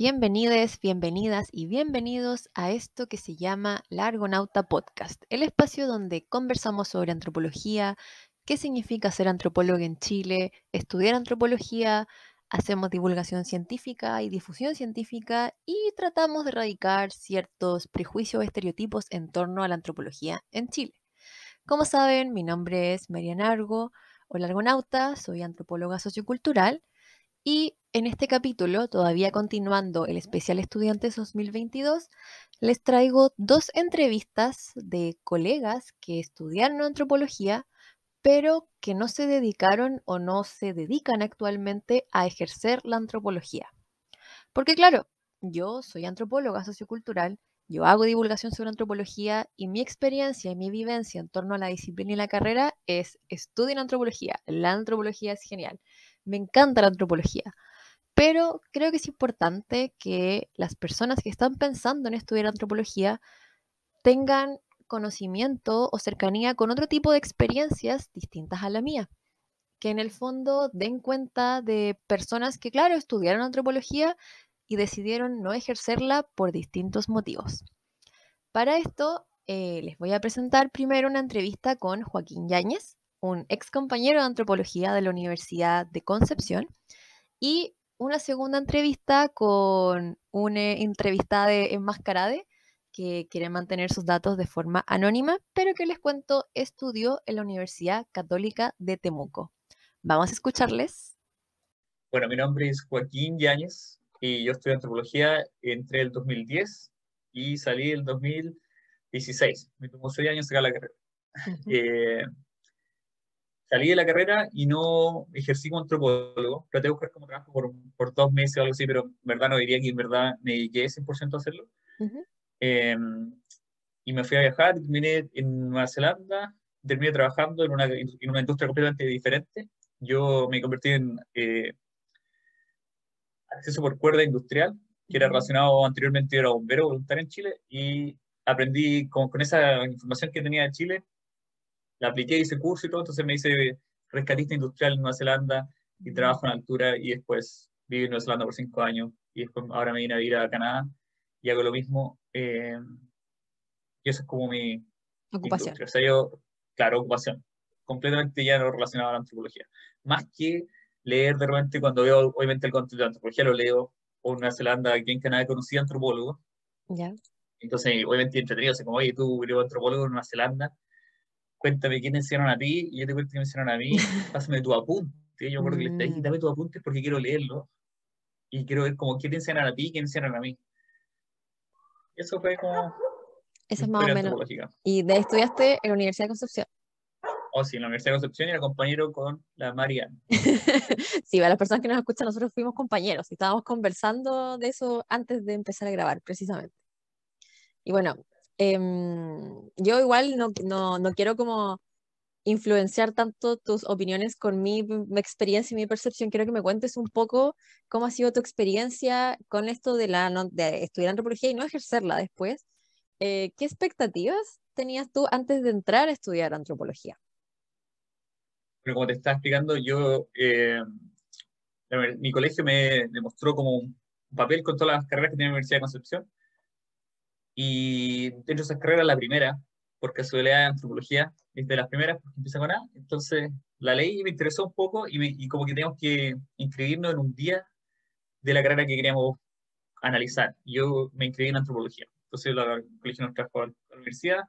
Bienvenides, bienvenidas y bienvenidos a esto que se llama La Argonauta Podcast, el espacio donde conversamos sobre antropología, qué significa ser antropólogo en Chile, estudiar antropología, hacemos divulgación científica y difusión científica y tratamos de erradicar ciertos prejuicios o estereotipos en torno a la antropología en Chile. Como saben, mi nombre es Mariana Argo, o Argonauta, soy antropóloga sociocultural y en este capítulo, todavía continuando el especial Estudiantes 2022, les traigo dos entrevistas de colegas que estudiaron antropología, pero que no se dedicaron o no se dedican actualmente a ejercer la antropología. Porque claro, yo soy antropóloga sociocultural, yo hago divulgación sobre antropología y mi experiencia y mi vivencia en torno a la disciplina y la carrera es estudien antropología, la antropología es genial me encanta la antropología. Pero creo que es importante que las personas que están pensando en estudiar antropología tengan conocimiento o cercanía con otro tipo de experiencias distintas a la mía. Que en el fondo den cuenta de personas que, claro, estudiaron antropología y decidieron no ejercerla por distintos motivos. Para esto, eh, les voy a presentar primero una entrevista con Joaquín Yáñez, un ex compañero de antropología de la Universidad de Concepción y una segunda entrevista con una entrevistada de Enmascarade que quiere mantener sus datos de forma anónima, pero que les cuento estudió en la Universidad Católica de Temuco. Vamos a escucharles. Bueno, mi nombre es Joaquín Yáñez y yo estudié antropología entre el 2010 y salí el 2016. Me tomó seis años sacar la carrera salí de la carrera y no ejercí como antropólogo. Traté de buscar como trabajo por, dos meses o algo así, pero en verdad no diría que en verdad me dediqué 100% a hacerlo. Em, y me fui a viajar, terminé en Nueva Zelanda, terminé trabajando en una, industria completamente diferente. Yo me convertí en eh, acceso por cuerda industrial, que era relacionado anteriormente, era bombero voluntario en Chile, y aprendí con, con esa información que tenía de Chile, la apliqué, hice curso y todo, entonces me hice rescatista industrial en Nueva Zelanda y trabajo en altura y después viví en Nueva Zelanda por cinco años y después ahora me vine a vivir a Canadá y hago lo mismo. Eh, y eso es como mi... Ocupación. yo, claro, ocupación. Completamente ya no relacionado a la antropología. Más que leer de repente cuando veo, obviamente, el contenido de antropología, lo leo, o en Nueva Zelanda, aquí en Canadá conocí antropólogo antropólogos. Ya. Entonces, obviamente entretenido, o como, oye, tú eres antropólogo en Nueva Zelanda, cuéntame quién te enseñaron a ti, y yo te cuento quién me enseñaron a mí, pásame tu apunte. Yo creo que le dije, dame mm. tu apunte porque quiero leerlo. Y quiero ver cómo quién te enseñaron a ti y quién te enseñaron a mí. Eso fue como... Eso es más o menos. ¿Y de estudiaste en la Universidad de Concepción? Oh, sí, en la Universidad de Concepción y era compañero con la Mariana. sí, para las personas que nos escuchan, nosotros fuimos compañeros y estábamos conversando de eso antes de empezar a grabar, precisamente. Y bueno, Em, yo igual no, no, no, quiero como influenciar tanto tus opiniones con mi, experiencia y mi percepción. Quiero que me cuentes un poco cómo ha sido tu experiencia con esto de, la, de estudiar antropología y no ejercerla después. Eh, ¿Qué expectativas tenías tú antes de entrar a estudiar antropología? Pero como te estaba explicando, yo, eh, mi colegio me demostró como un papel con todas las carreras que tiene la Universidad de Concepción y dentro de esas carreras, la primera, por casualidad de antropología, es de las primeras porque empieza con A. Entonces la ley me interesó un poco y, como que teníamos que inscribirnos en un día de la carrera que queríamos analizar. Yo me inscribí en antropología. Entonces la, colegio nos trajo a la universidad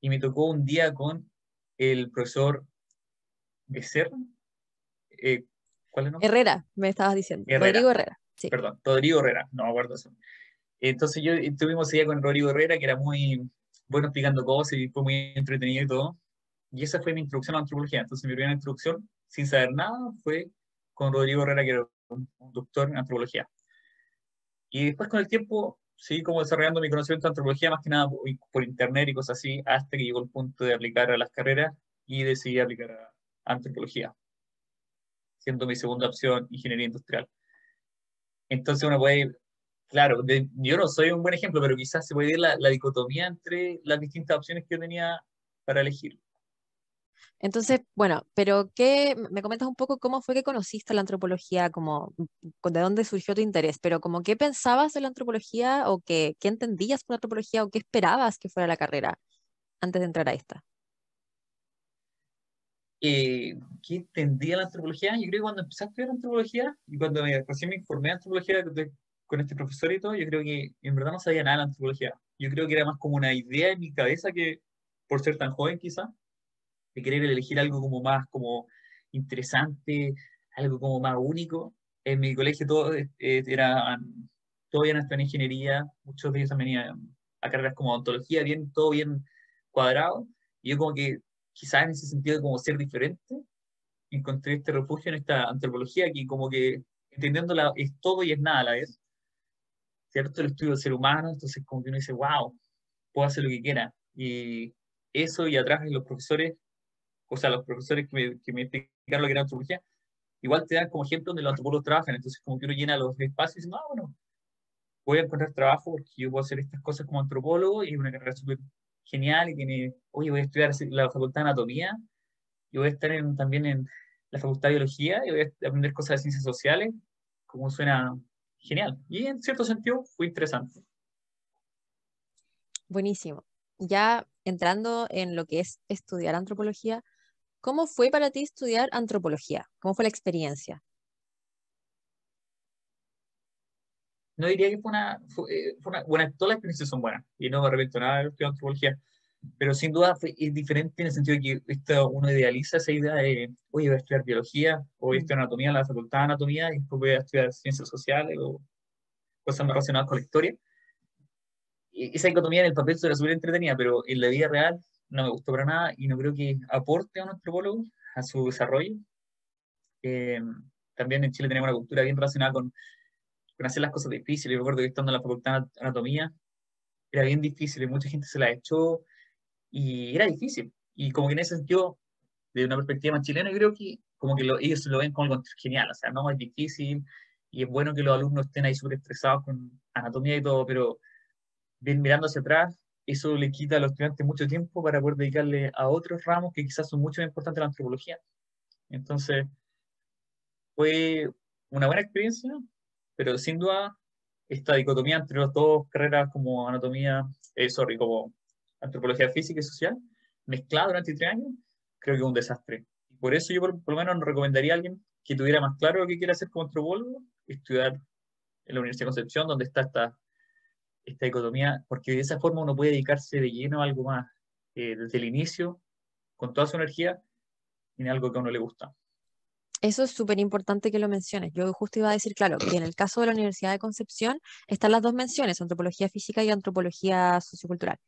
y me tocó un día con el profesor Becerra. Eh, ¿Cuál es el nombre? Herrera, me estabas diciendo. Rodrigo Herrera. Perdón, Rodrigo Herrera, no aguardo entonces yo tuvimos idea con Rodrigo Herrera, que era muy bueno explicando cosas y fue muy entretenido y todo. Y esa fue mi introducción a la antropología. Entonces mi primera introducción, sin saber nada, fue con Rodrigo Herrera, que era un doctor en antropología. Y después con el tiempo seguí como desarrollando mi conocimiento de antropología, más que nada por, internet y cosas así, hasta que llegó el punto de aplicar a las carreras y decidí aplicar a antropología, siendo mi segunda opción ingeniería industrial. Entonces uno puede Claro, yo no soy un buen ejemplo, pero quizás se puede ver la, dicotomía entre las distintas opciones que yo tenía para elegir. Entonces, bueno, pero ¿qué, me comentas un poco cómo fue que conociste la antropología, como, de dónde surgió tu interés, pero como qué pensabas de la antropología o qué, entendías por la antropología o qué esperabas que fuera la carrera antes de entrar a esta? Eh, ¿Qué entendía la antropología? Yo creo que cuando empecé a estudiar antropología y cuando me, informé de antropología, con este profesor y todo, yo creo que en verdad no sabía nada de la antropología. Yo creo que era más como una idea en mi cabeza que, por ser tan joven quizá, de querer elegir algo como más como interesante, algo como más único. En mi colegio todo eh, eh, era, todo no hasta en ingeniería, muchos de ellos venían a carreras como odontología, bien, todo bien cuadrado. Y yo como que quizás en ese sentido de como ser diferente, encontré este refugio en esta antropología que como que entendiéndola es todo y es nada a la vez. ¿cierto? El estudio del ser humano, entonces como que uno dice, wow, puedo hacer lo que quiera. Y eso y atrás los profesores, o sea, los profesores que me, explicaron lo que era antropología, igual te dan como ejemplo donde los antropólogos trabajan, entonces como que uno llena los espacios y dice, no, bueno, voy a encontrar trabajo porque yo puedo hacer estas cosas como antropólogo y es una carrera súper genial y tiene, oye, voy a estudiar la facultad de anatomía y voy a estar también en la facultad de biología y voy a aprender cosas de ciencias sociales, como suena genial. Y en cierto sentido fue interesante. Buenísimo. Ya entrando en lo que es estudiar antropología, ¿cómo fue para ti estudiar antropología? ¿Cómo fue la experiencia? No diría que fue una, fue, eh, todas las experiencias son buenas y no me arrepiento nada de antropología pero sin duda es diferente en el sentido de que esto, uno idealiza esa idea de, oye, voy a estudiar biología, o voy a mm. estudiar anatomía en la facultad de anatomía, y después voy a estudiar ciencias sociales o cosas más relacionadas con la historia. Y esa dicotomía en el papel se la súper entretenida, pero en la vida real no me gustó para nada y no creo que aporte a un antropólogo a su desarrollo. Eh, también en Chile tenemos una cultura bien relacionada con, con hacer las cosas difíciles. Yo recuerdo que estando en la facultad de anatomía era bien difícil y mucha gente se la echó y era difícil. Y como que en ese sentido, de una perspectiva más chilena, yo creo que como que lo, ellos lo ven como algo genial, o sea, no es difícil y es bueno que los alumnos estén ahí súper estresados con anatomía y todo, pero bien mirando hacia atrás, eso le quita a los estudiantes mucho tiempo para poder dedicarle a otros ramos que quizás son mucho más importantes la antropología. Entonces, fue una buena experiencia, pero sin duda esta dicotomía entre las dos carreras como anatomía, eso eh, sorry, como antropología física y social, mezclada durante tres años, creo que es un desastre. Por eso yo por, lo menos recomendaría a alguien que tuviera más claro lo que quiere hacer como antropólogo, estudiar en la Universidad de Concepción, donde está esta, esta economía, porque de esa forma uno puede dedicarse de lleno a algo más, eh, desde el inicio, con toda su energía, en algo que a uno le gusta. Eso es súper importante que lo menciones. Yo justo iba a decir, claro, que en el caso de la Universidad de Concepción están las dos menciones, antropología física y antropología sociocultural.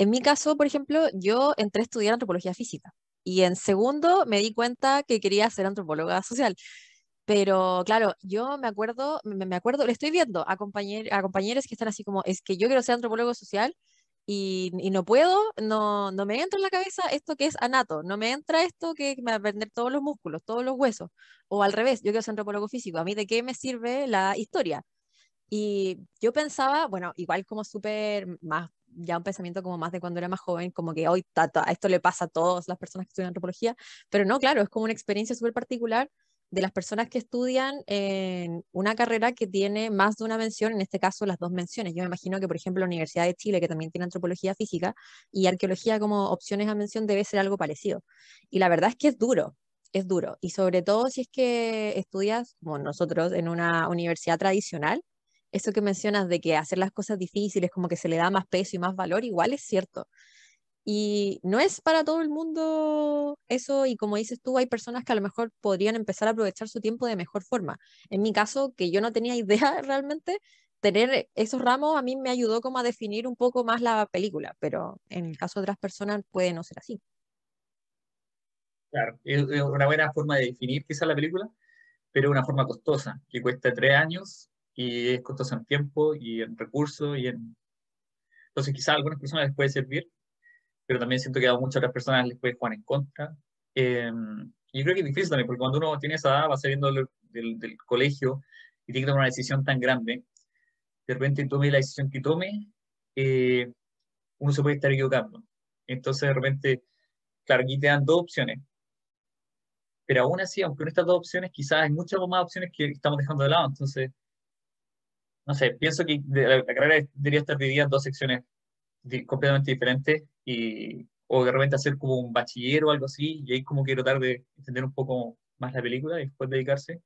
En mi caso, por ejemplo, yo entré a estudiar antropología física y en segundo me di cuenta que quería ser antropóloga social. Pero claro, yo me acuerdo, me, acuerdo, le estoy viendo a, a compañeros que están así como, es que yo quiero ser antropólogo social y, no puedo, no, no me entra en la cabeza esto que es anato, no me entra esto que me va a perder todos los músculos, todos los huesos. O al revés, yo quiero ser antropólogo físico, ¿a mí de qué me sirve la historia? Y yo pensaba, bueno, igual como súper más ya un pensamiento como más de cuando era más joven, como que hoy esto le pasa a todas las personas que estudian antropología, pero no, claro, es como una experiencia súper particular de las personas que estudian en una carrera que tiene más de una mención, en este caso las dos menciones. Yo me imagino que, por ejemplo, la Universidad de Chile, que también tiene antropología física y arqueología como opciones a mención, debe ser algo parecido. Y la verdad es que es duro, es duro. Y sobre todo si es que estudias, como nosotros, en una universidad tradicional, eso que mencionas de que hacer las cosas difíciles como que se le da más peso y más valor, igual es cierto. Y no es para todo el mundo eso, y como dices tú, hay personas que a lo mejor podrían empezar a aprovechar su tiempo de mejor forma. En mi caso, que yo no tenía idea realmente, tener esos ramos a mí me ayudó como a definir un poco más la película, pero en el caso de otras personas puede no ser así. Claro, es una buena forma de definir quizá la película, pero una forma costosa, que cuesta tres años y es costoso en tiempo y en recursos y en... Entonces quizás a algunas personas les puede servir, pero también siento que a muchas otras personas les puede jugar en contra. Eh, y yo creo que es difícil también, porque cuando uno tiene esa edad, va saliendo del, colegio y tiene que tomar una decisión tan grande, de repente tome la decisión que tome, eh, uno se puede estar equivocando. Entonces, de repente, claro, aquí te dan dos opciones. Pero aún así, aunque en estas dos opciones, quizás hay muchas más opciones que estamos dejando de lado. Entonces, no sé, pienso que la, carrera debería estar dividida en dos secciones completamente diferentes y, o de repente hacer como un bachiller o algo así y ahí como quiero tratar de entender un poco más la película y después dedicarse.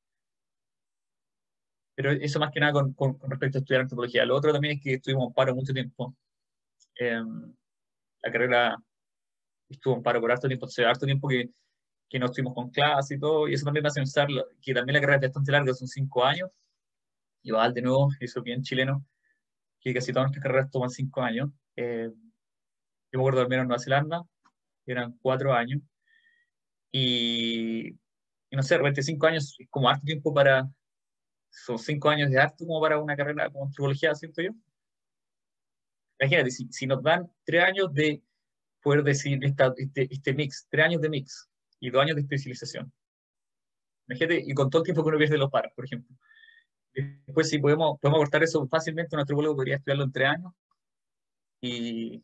Pero eso más que nada con, respecto a estudiar antropología. Lo otro también es que estuvimos en paro mucho tiempo. Em, la carrera estuvo en paro por harto tiempo, hace harto tiempo que, que no estuvimos con clases y todo, y eso también me hace pensar que también la carrera es bastante larga, son cinco años, y de nuevo, hizo bien chileno, que casi todas nuestras carreras toman cinco años. Eh, yo me acuerdo al menos en Nueva Zelanda, eran cuatro años, y, no sé, 25 años es como harto tiempo para, son cinco años de harto como para una carrera como antropología, siento yo. Imagínate, si, nos dan tres años de poder decir este, este, mix, tres años de mix y dos años de especialización. Imagínate, y con todo el tiempo que uno pierde los pares, por ejemplo. Después, si podemos, podemos cortar eso fácilmente, un antropólogo podría estudiarlo en tres años y,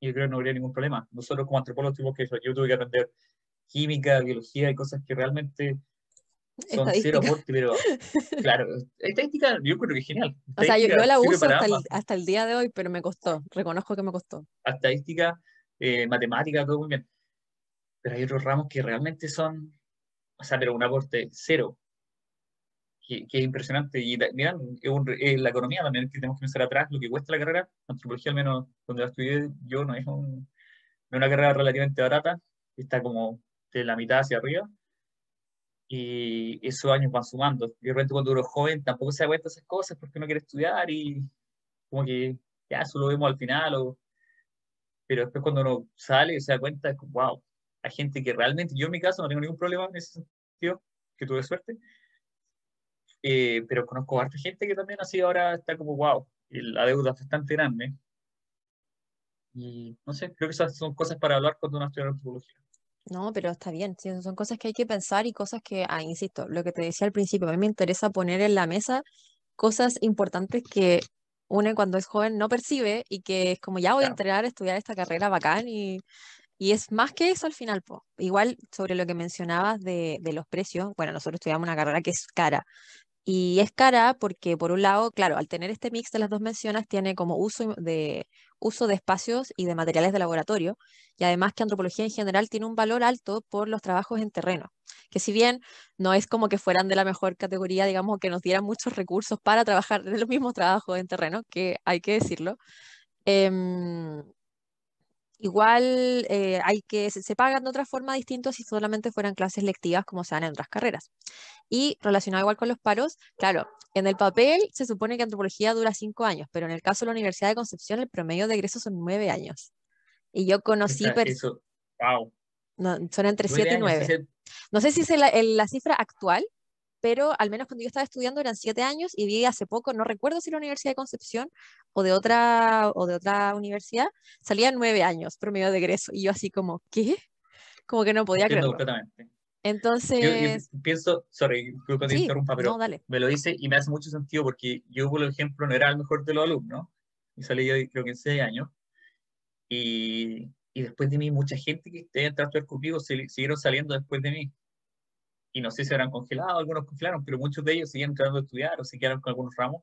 y yo creo que no habría ningún problema. Nosotros como antropólogos tuvimos que, yo tuve que aprender química, biología y cosas que realmente son cero aporte, pero claro, estadística yo creo que es genial. O sea, yo, la uso hasta el, día de hoy, pero me costó, reconozco que me costó. Estadística, eh, matemática, todo muy bien. Pero hay otros ramos que realmente son, o sea, pero un aporte cero que, es impresionante. Y miran, es, la economía también, que tenemos que pensar atrás, lo que cuesta la carrera. Antropología, al menos donde la estudié yo, no es, una carrera relativamente barata, está como de la mitad hacia arriba. Y esos años van sumando. Y de repente cuando uno es joven tampoco se da cuenta de esas cosas porque no quiere estudiar y como que ya eso lo vemos al final. O, pero después cuando uno sale y se da cuenta, wow, hay gente que realmente, yo en mi caso no tengo ningún problema en ese sentido, que tuve suerte, eh, pero conozco harta gente que también así ahora está como, wow, la deuda es bastante grande. Y no sé, creo que esas son cosas para hablar cuando uno estudia antropología. No, pero está bien, son cosas que hay que pensar y cosas que, ah, insisto, lo que te decía al principio, a mí me interesa poner en la mesa cosas importantes que uno cuando es joven no percibe y que es como ya voy a entrenar, a estudiar esta carrera bacán y, y es más que eso al final. Igual sobre lo que mencionabas de, de los precios, bueno, nosotros estudiamos una carrera que es cara, y es cara porque, por un lado, claro, al tener este mix de las dos menciones, tiene como uso de, uso de espacios y de materiales de laboratorio, y además que antropología en general tiene un valor alto por los trabajos en terreno, que si bien no es como que fueran de la mejor categoría, digamos, que nos dieran muchos recursos para trabajar de los mismos trabajos en terreno, que hay que decirlo, em, Igual eh, hay que, se, pagan de otra forma distinta si solamente fueran clases lectivas como se dan en otras carreras. Y relacionado igual con los paros, claro, en el papel se supone que antropología dura cinco años, pero en el caso de la Universidad de Concepción el promedio de egresos son nueve años. Y yo conocí... Eso, wow. son entre siete y nueve. No sé si es la cifra actual, pero al menos cuando yo estaba estudiando eran siete años y vi hace poco, no recuerdo si la Universidad de Concepción o de otra, o de otra universidad, salían nueve años promedio de egreso y yo así como, ¿qué? Como que no podía creer Entonces. Yo, pienso, sorry, interrumpa, pero me lo dice y me hace mucho sentido porque yo, por ejemplo, no era el mejor de los alumnos y salí yo creo que en seis años. Y, después de mí, mucha gente que esté en conmigo siguieron saliendo después de mí y no sé si habrán congelado, algunos congelaron, pero muchos de ellos siguen tratando de estudiar o se quedaron con algunos ramos,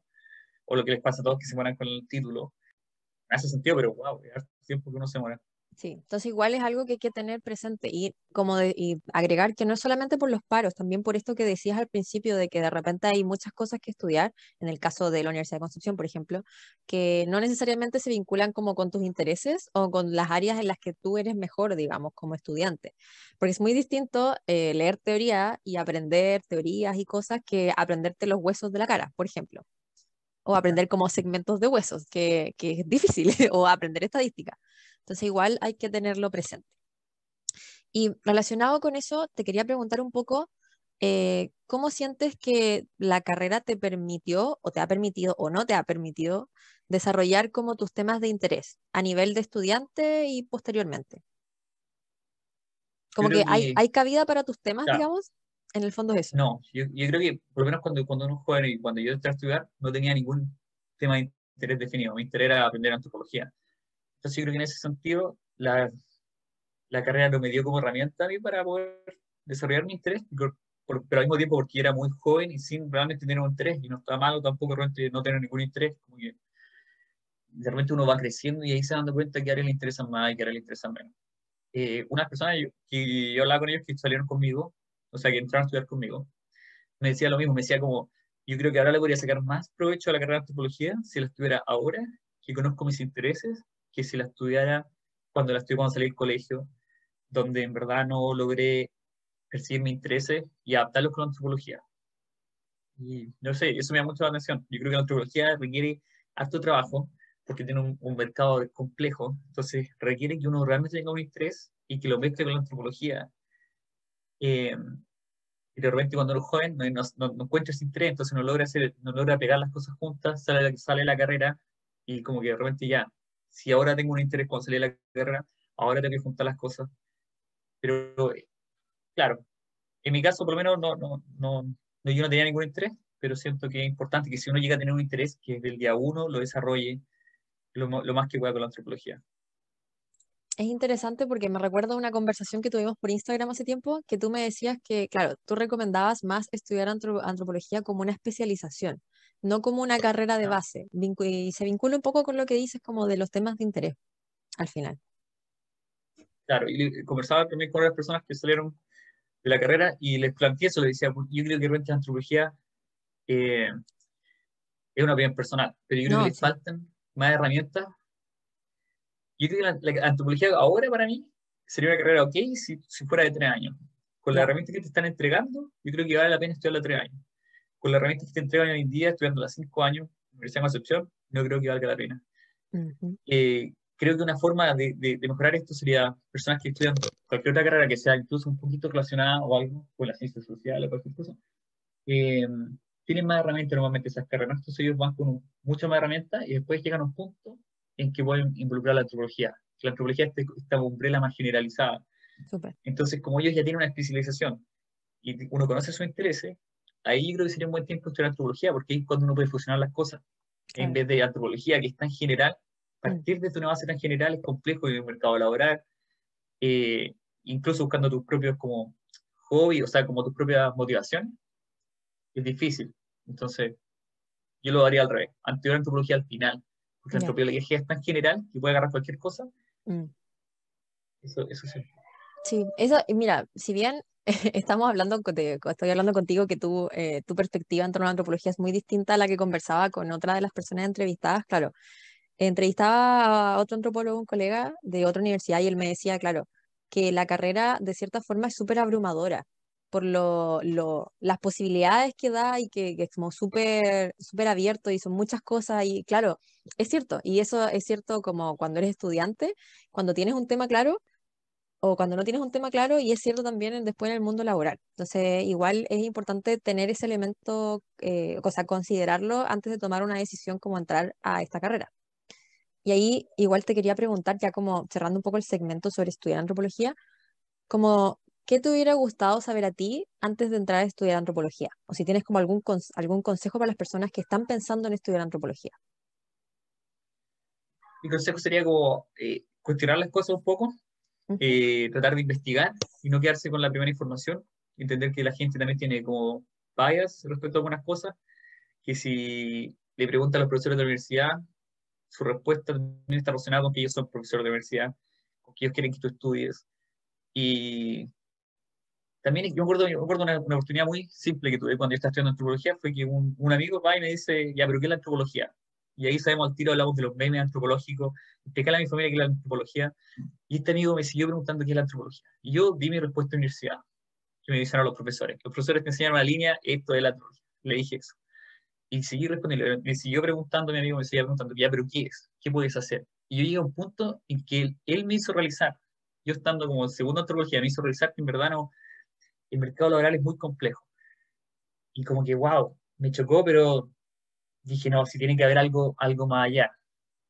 o lo que les pasa a todos que se mueran con el título. Me hace sentido, pero wow, es tiempo que uno se muere. Sí, entonces igual es algo que hay que tener presente y como y agregar que no es solamente por los paros, también por esto que decías al principio de que de repente hay muchas cosas que estudiar, en el caso de la Universidad de Construcción, por ejemplo, que no necesariamente se vinculan como con tus intereses o con las áreas en las que tú eres mejor, digamos, como estudiante. Porque es muy distinto eh, leer teoría y aprender teorías y cosas que aprenderte los huesos de la cara, por ejemplo. O aprender como segmentos de huesos, que, que es difícil, o aprender estadística. Entonces igual hay que tenerlo presente. Y relacionado con eso, te quería preguntar un poco eh, cómo sientes que la carrera te permitió o te ha permitido o no te ha permitido desarrollar como tus temas de interés a nivel de estudiante y posteriormente. Como que, hay, cabida para tus temas, digamos, en el fondo es eso. No, yo, creo que por lo menos cuando, cuando uno joven y cuando yo entré a estudiar, no tenía ningún tema de interés definido. Mi interés era aprender antropología. Entonces yo creo que en ese sentido la, la carrera lo me dio como herramienta a mí para poder desarrollar mi interés, pero al mismo tiempo porque era muy joven y sin realmente tener un interés, y no está malo tampoco realmente no tener ningún interés, como que de uno va creciendo y ahí se dando cuenta que ahora le interesan más y que ahora le interesan menos. Eh, unas personas que yo hablaba con ellos que salieron conmigo, o sea, que entraron a estudiar conmigo, me decía lo mismo, me decía como, yo creo que ahora le podría sacar más provecho a la carrera de antropología si la estuviera ahora, que conozco mis intereses si la estudiara cuando la estudié cuando salí del colegio, donde en verdad no logré percibir mis intereses y adaptarlos con la antropología. Y no sé, eso me da mucho la atención. Yo creo que la antropología requiere harto trabajo, porque tiene un, mercado complejo, entonces requiere que uno realmente tenga un interés y que lo mezcle con la antropología. Eh, y de repente cuando eres joven no, no, interés, entonces no logra, hacer, no logra pegar las cosas juntas, sale, sale la carrera y como que de repente ya si ahora tengo un interés con salí de la guerra, ahora tengo que juntar las cosas. Pero, eh, claro, en mi caso por lo menos no, no, no, yo no tenía ningún interés, pero siento que es importante que si uno llega a tener un interés, que desde el día uno lo desarrolle lo, más que pueda con la antropología. Es interesante porque me recuerda una conversación que tuvimos por Instagram hace tiempo, que tú me decías que, claro, tú recomendabas más estudiar antropología como una especialización no como una carrera de base. Y se vincula un poco con lo que dices como de los temas de interés al final. Claro, y conversaba también con las personas que salieron de la carrera y les planteé eso, les decía, pues, yo creo que realmente la antropología eh, es una opinión personal, pero yo creo que les faltan más herramientas. Yo creo que la, antropología ahora para mí sería una carrera ok si, fuera de tres años. Con la herramienta que te están entregando, yo creo que vale la pena estudiarla tres años con las herramientas que te entregan hoy en día, estudiando las cinco años en la no creo que valga la pena. Eh, creo que una forma de, mejorar esto sería personas que estudian cualquier otra carrera que sea incluso un poquito relacionada o algo con la ciencia social o cualquier cosa, eh, tienen más herramientas normalmente esas carreras. Entonces ellos van con muchas más herramientas y después llegan a un punto en que pueden involucrar la antropología. La antropología es este, esta umbrela más generalizada. Entonces, como ellos ya tienen una especialización y uno conoce su interés, ahí creo que sería un buen tiempo estudiar antropología, porque es cuando uno puede fusionar las cosas. En vez de antropología, que es tan general, mm. partir de una base tan general es complejo en el mercado laboral, eh, incluso buscando tus propios como hobby, o sea, como tus propias motivaciones, es difícil. Entonces, yo lo daría al revés, anterior antropología al final, porque la antropología es tan general que puede agarrar cualquier cosa. Mm. Eso, eso sí. Sí, eso, mira, si bien estamos hablando, estoy hablando contigo que tu, eh, tu perspectiva en torno a la antropología es muy distinta a la que conversaba con otra de las personas entrevistadas, claro. Entrevistaba a otro antropólogo, un colega de otra universidad, y él me decía, claro, que la carrera de cierta forma es súper abrumadora por lo, las posibilidades que da y que, es como súper abierto y son muchas cosas y claro, es cierto, y eso es cierto como cuando eres estudiante, cuando tienes un tema claro, o cuando no tienes un tema claro y es cierto también después en el mundo laboral. Entonces, igual es importante tener ese elemento, eh, o sea, considerarlo antes de tomar una decisión como entrar a esta carrera. Y ahí igual te quería preguntar, ya como cerrando un poco el segmento sobre estudiar antropología, como ¿qué te hubiera gustado saber a ti antes de entrar a estudiar antropología? O si tienes como algún, algún consejo para las personas que están pensando en estudiar antropología. Mi consejo sería como eh, cuestionar las cosas un poco, eh, tratar de investigar y no quedarse con la primera información, entender que la gente también tiene como bias respecto a algunas cosas, que si le pregunta a los profesores de la universidad, su respuesta también está relacionada con que ellos son profesores de la universidad, con que ellos quieren que tú estudies. Y también yo me acuerdo, una, oportunidad muy simple que tuve cuando yo estaba estudiando antropología, fue que un, un, amigo va y me dice, ya, pero ¿qué es la antropología? y ahí sabemos al tiro, hablamos de los memes antropológicos, que a mi familia que es la antropología, y este amigo me siguió preguntando qué es la antropología. Y yo di mi respuesta en la universidad, que me dijeron los profesores. Los profesores te enseñaron la línea, esto es la antropología. Le dije eso. Y seguí respondiendo, me siguió preguntando, mi amigo me siguió preguntando, ya, pero ¿qué es? ¿Qué puedes hacer? Y yo llegué a un punto en que él, él me hizo realizar, yo estando como en segunda antropología, me hizo realizar que en verdad no, el mercado laboral es muy complejo. Y como que, wow, me chocó, pero dije, no, si tiene que haber algo, algo más allá.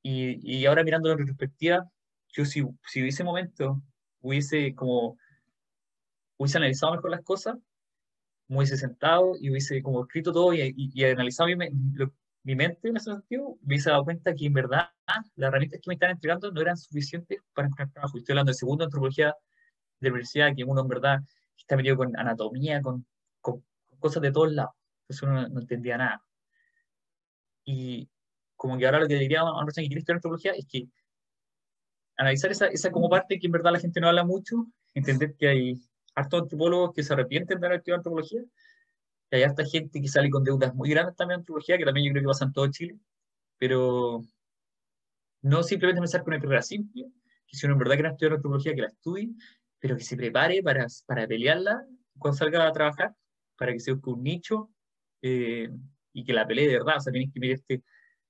Y, y ahora mirando la retrospectiva, yo si, si hubiese momento, hubiese como, hubiese analizado mejor las cosas, me hubiese sentado y hubiese como escrito todo y, y, analizado mi, mi mente en ese sentido, me hubiese dado cuenta que en verdad las herramientas que me están entregando no eran suficientes para encontrar trabajo. Estoy hablando de segundo antropología de universidad, que uno en verdad está metido con anatomía, con, cosas de todos lados. Eso no entendía nada. Y como que ahora lo que diría a una que quiere estudiar antropología es que analizar esa, esa como parte que en verdad la gente no habla mucho, entender que hay hartos antropólogos que se arrepienten de haber estudiado antropología, que hay harta gente que sale con deudas muy grandes también de antropología, que también yo creo que pasa en todo Chile, pero no simplemente pensar con una carrera simple, que si uno en verdad quiere estudiar antropología, que la estudie, pero que se prepare para, para pelearla cuando salga a trabajar, para que se busque un nicho, eh, y que la pelee de raza, tienes que meterte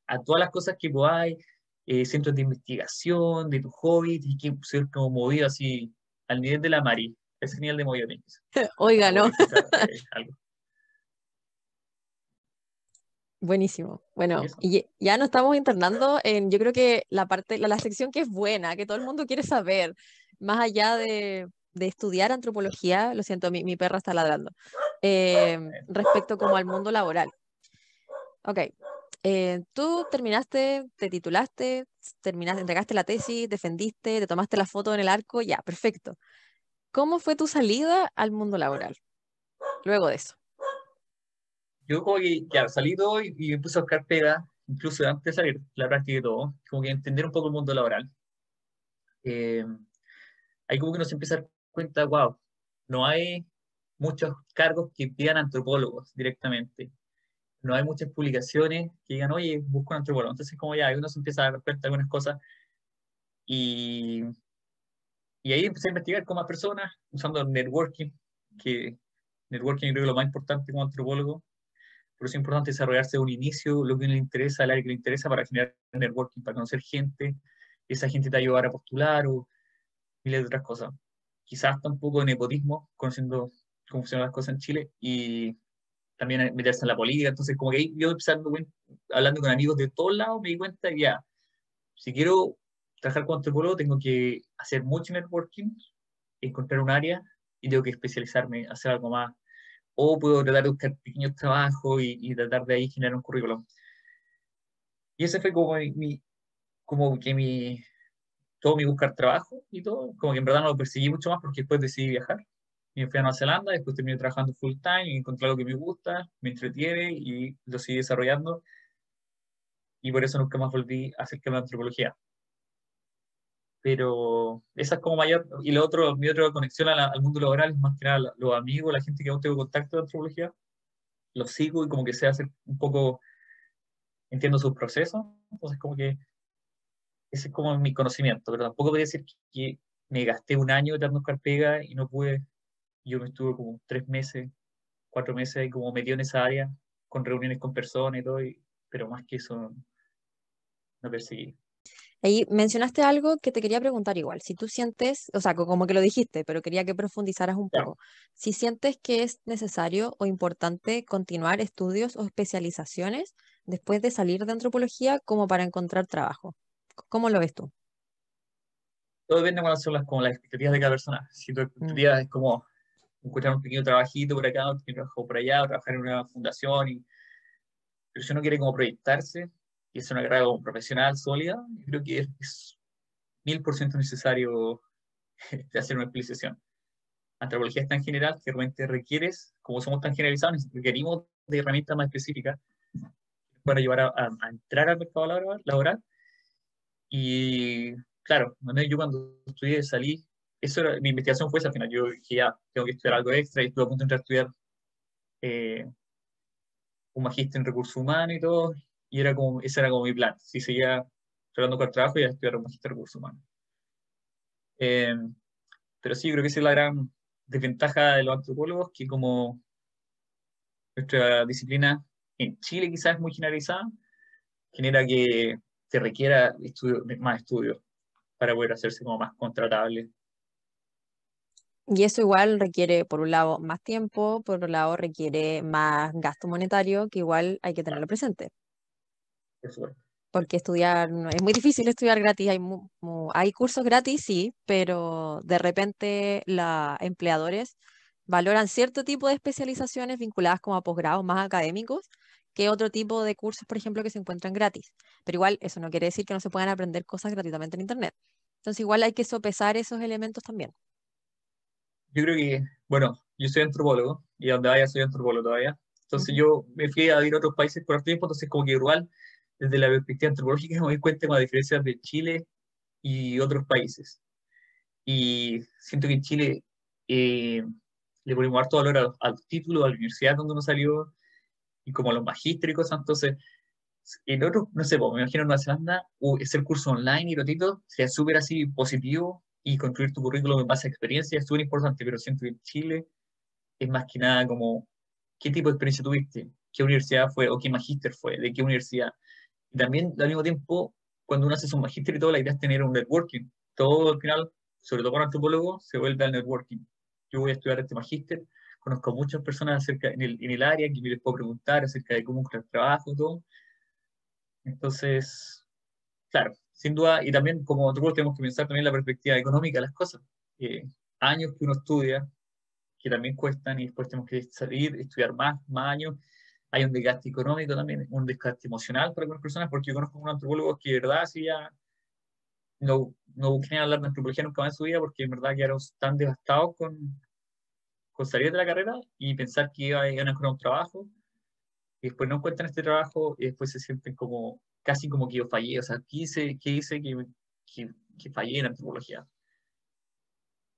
a todas las cosas que hay eh, centros de investigación, de tu hobby, tienes que ser como movido así al nivel de la Mari, es genial de movimiento Oiga, ¿no? Buenísimo. Bueno, ya nos estamos internando en, yo creo que la parte, la, sección que es buena, que todo el mundo quiere saber, más allá de, estudiar antropología, lo siento, mi, perra está ladrando, eh, respecto como al mundo laboral. Ok, eh, tú terminaste, te titulaste, terminaste, entregaste la tesis, defendiste, te tomaste la foto en el arco, ya, perfecto. ¿Cómo fue tu salida al mundo laboral luego de eso? Yo como que, claro, salí todo y, me puse a buscar pega, incluso antes de salir, la práctica y todo, como que entender un poco el mundo laboral. Hay eh, como que nos empieza a dar cuenta, wow, no hay muchos cargos que pidan antropólogos directamente no hay muchas publicaciones que digan, oye, busco un antropólogo. Entonces, como ya uno se empieza a dar cuenta de algunas cosas y, y ahí empecé a investigar con más personas usando networking, que networking es lo más importante como antropólogo. Por eso es importante desarrollarse un inicio, lo que le interesa, el área que le interesa para generar networking, para conocer gente. Esa gente te ayudará a postular o miles de otras cosas. Quizás tampoco nepotismo, conociendo cómo funcionan las cosas en Chile. Y también eh, meterse en la política. Entonces, como que yo empezando, hablando con amigos de todos lados, me di cuenta que ya, si quiero trabajar con antropólogo, tengo que hacer mucho networking, encontrar un área y tengo que especializarme, hacer algo más. O puedo tratar de buscar pequeños trabajos y, tratar de ahí generar un currículum. Y ese fue como mi, como que mi, todo mi buscar trabajo y todo, como que en verdad no lo perseguí mucho más porque después decidí viajar y fui a Nueva Zelanda, después terminé trabajando full time, y encontré algo que me gusta, me entretiene y lo sigo desarrollando. Y por eso nunca más volví a hacer la antropología. Pero esa es como mayor. Y lo otro, mi otra conexión al mundo laboral es más que nada los amigos, la gente que aún tengo contacto de antropología. Los sigo y como que se hace un poco. Entiendo sus procesos. Entonces, como que. Ese es como mi conocimiento. Pero tampoco voy a decir que me gasté un año dando carpega, y no pude yo me estuve como tres meses, cuatro meses ahí como medio en esa área, con reuniones con personas y todo, pero más que eso no perseguí. Ahí mencionaste algo que te quería preguntar igual, si tú sientes, o sea, como que lo dijiste, pero quería que profundizaras un poco, si sientes que es necesario o importante continuar estudios o especializaciones después de salir de antropología como para encontrar trabajo. ¿Cómo lo ves tú? Todo depende de las, las expectativas de cada persona. Si tu mm. expectativa es como encontrar un pequeño trabajito por acá, un pequeño trabajo por allá, trabajar en una fundación. Y... Pero si uno quiere como proyectarse y es una carrera como profesional sólida, creo que es mil por ciento necesario este, hacer una explicación. Antropología es tan general que realmente requieres, como somos tan generalizados, requerimos de herramientas más específicas para llevar a, a entrar al mercado laboral, laboral. Y claro, yo cuando estudié salí eso mi investigación fue esa al final. Yo dije, ya, tengo que estudiar algo extra y estuve a punto de entrar a estudiar eh, un magíster en recursos humanos y todo. Y era como, ese era como mi plan. Si seguía tratando con el trabajo, y estudiar un magíster en recursos humanos. Eh, pero sí, creo que esa es la gran desventaja de los antropólogos, que como nuestra disciplina en Chile quizás es muy generalizada, genera que se requiera más estudios para poder hacerse como más contratables y eso igual requiere, por un lado, más tiempo, por otro lado, requiere más gasto monetario, que igual hay que tenerlo presente. Porque estudiar, es muy difícil estudiar gratis, hay, hay cursos gratis, sí, pero de repente los empleadores valoran cierto tipo de especializaciones vinculadas como a posgrados más académicos que otro tipo de cursos, por ejemplo, que se encuentran gratis. Pero igual eso no quiere decir que no se puedan aprender cosas gratuitamente en Internet. Entonces igual hay que sopesar esos elementos también yo creo que, bueno, yo soy antropólogo y donde vaya soy antropólogo todavía. Entonces yo me fui a ir a otros países por el tiempo, entonces como que igual desde la perspectiva antropológica me doy cuenta con las diferencias de Chile y otros países. Y siento que en Chile eh, le ponemos harto valor al, título, a la universidad donde uno salió, y como a los magístricos, entonces en otros, no sé, pues, me imagino en Nueva Zelanda, hacer uh, curso online y rotito sería súper así positivo, y construir tu currículum en base a experiencia es súper importante, pero siento que en Chile es más que nada como qué tipo de experiencia tuviste, qué universidad fue o qué magíster fue, de qué universidad. Y también al mismo tiempo, cuando uno hace su magíster y toda la idea es tener un networking. Todo al final, sobre todo para antropólogo, se vuelve al networking. Yo voy a estudiar este magíster, conozco muchas personas acerca, en, el, en el área que me les puedo preguntar acerca de cómo buscar trabajo y todo. Entonces, claro, sin duda, y también como nosotros tenemos que pensar también la perspectiva económica de las cosas. Eh, años que uno estudia, que también cuestan, y después tenemos que salir, estudiar más, más años. Hay un desgaste económico también, un desgaste emocional para algunas personas, porque yo conozco a un antropólogo que de verdad ya no, no busqué hablar de antropología nunca más en su vida, porque en verdad quedaron tan devastados con, con salir de la carrera y pensar que iban a encontrar un trabajo, y después no encuentran este trabajo, y después se sienten como casi como que yo fallé, o sea, ¿qué hice, que, que, que fallé en antropología?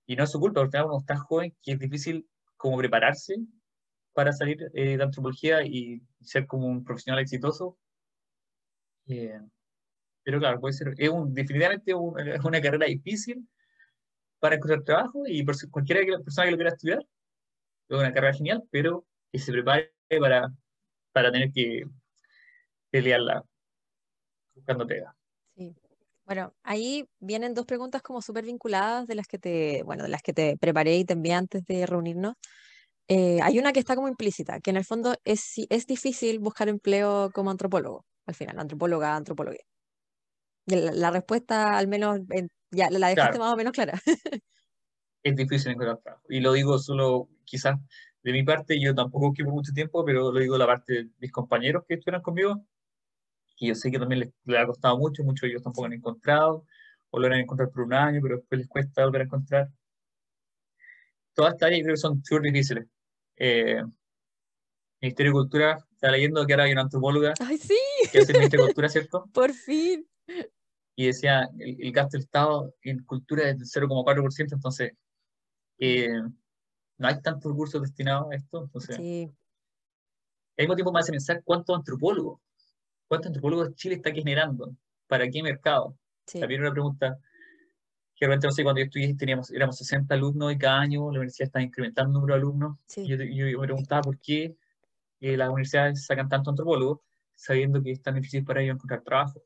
Y no es su culpa, porque uno está joven que es difícil como prepararse para salir eh, de antropología y ser como un profesional exitoso. Eh, pero claro, puede ser, es un, definitivamente es una carrera difícil para encontrar trabajo y por, cualquiera que persona que lo quiera estudiar, es una carrera genial, pero que se prepare para, para tener que pelearla buscando pega. Sí. Bueno, ahí vienen dos preguntas como súper vinculadas de las que te, bueno, de las que te preparé y te envié antes de reunirnos. Eh, hay una que está como implícita, que en el fondo es, si es difícil buscar empleo como antropólogo, al final, antropóloga, antropología La, respuesta, al menos, ya la dejaste más o menos clara. es difícil encontrar trabajo. Y lo digo solo, quizás de mi parte, yo tampoco ocupo mucho tiempo, pero lo digo de la parte de mis compañeros que estuvieron conmigo, y yo sé que también les, ha costado mucho, muchos de ellos tampoco han encontrado, o lo han encontrado encontrar por un año, pero después les cuesta volver a encontrar. Todas estas áreas creo que son súper difíciles. el eh, Ministerio de Cultura está leyendo que ahora hay una antropóloga ¡Ay, sí! que es el Ministerio de Cultura, ¿cierto? ¡Por fin! Y decía, el, gasto del Estado en cultura es del 0,4%, entonces eh, no hay tantos recursos destinados a esto, entonces... Sí. Al mismo tiempo me hace pensar cuántos antropólogos ¿Cuántos antropólogos Chile está generando? ¿Para qué mercado? También una pregunta que realmente no sé, cuando yo estudié teníamos, éramos 60 alumnos y cada año la universidad está incrementando el número de alumnos. Yo, me preguntaba por qué eh, las universidades sacan tanto antropólogos sabiendo que es tan difícil para ellos encontrar trabajo.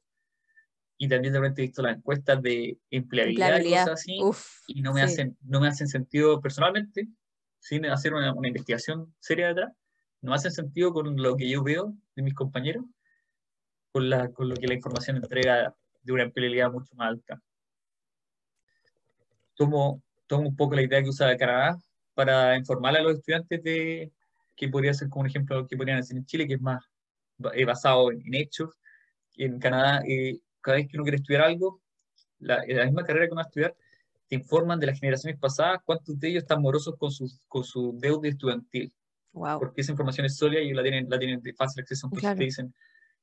Y también de repente he visto las encuestas de empleabilidad, y cosas así, y no me, hacen, no me hacen sentido personalmente, sin hacer una, una investigación seria detrás, no hacen sentido con lo que yo veo de mis compañeros con, lo que la información entrega de una empleabilidad mucho más alta. Tomo, un poco la idea que usa Canadá para informar a los estudiantes de que podría ser como un ejemplo que podrían hacer en Chile, que es más eh, basado en, hechos. En Canadá, eh, cada vez que uno quiere estudiar algo, la, eh, la misma carrera que uno va a estudiar, te informan de las generaciones pasadas cuántos de ellos están morosos con su, deuda estudiantil. Porque esa información es sólida y la tienen, la de fácil acceso. Entonces claro. te dicen,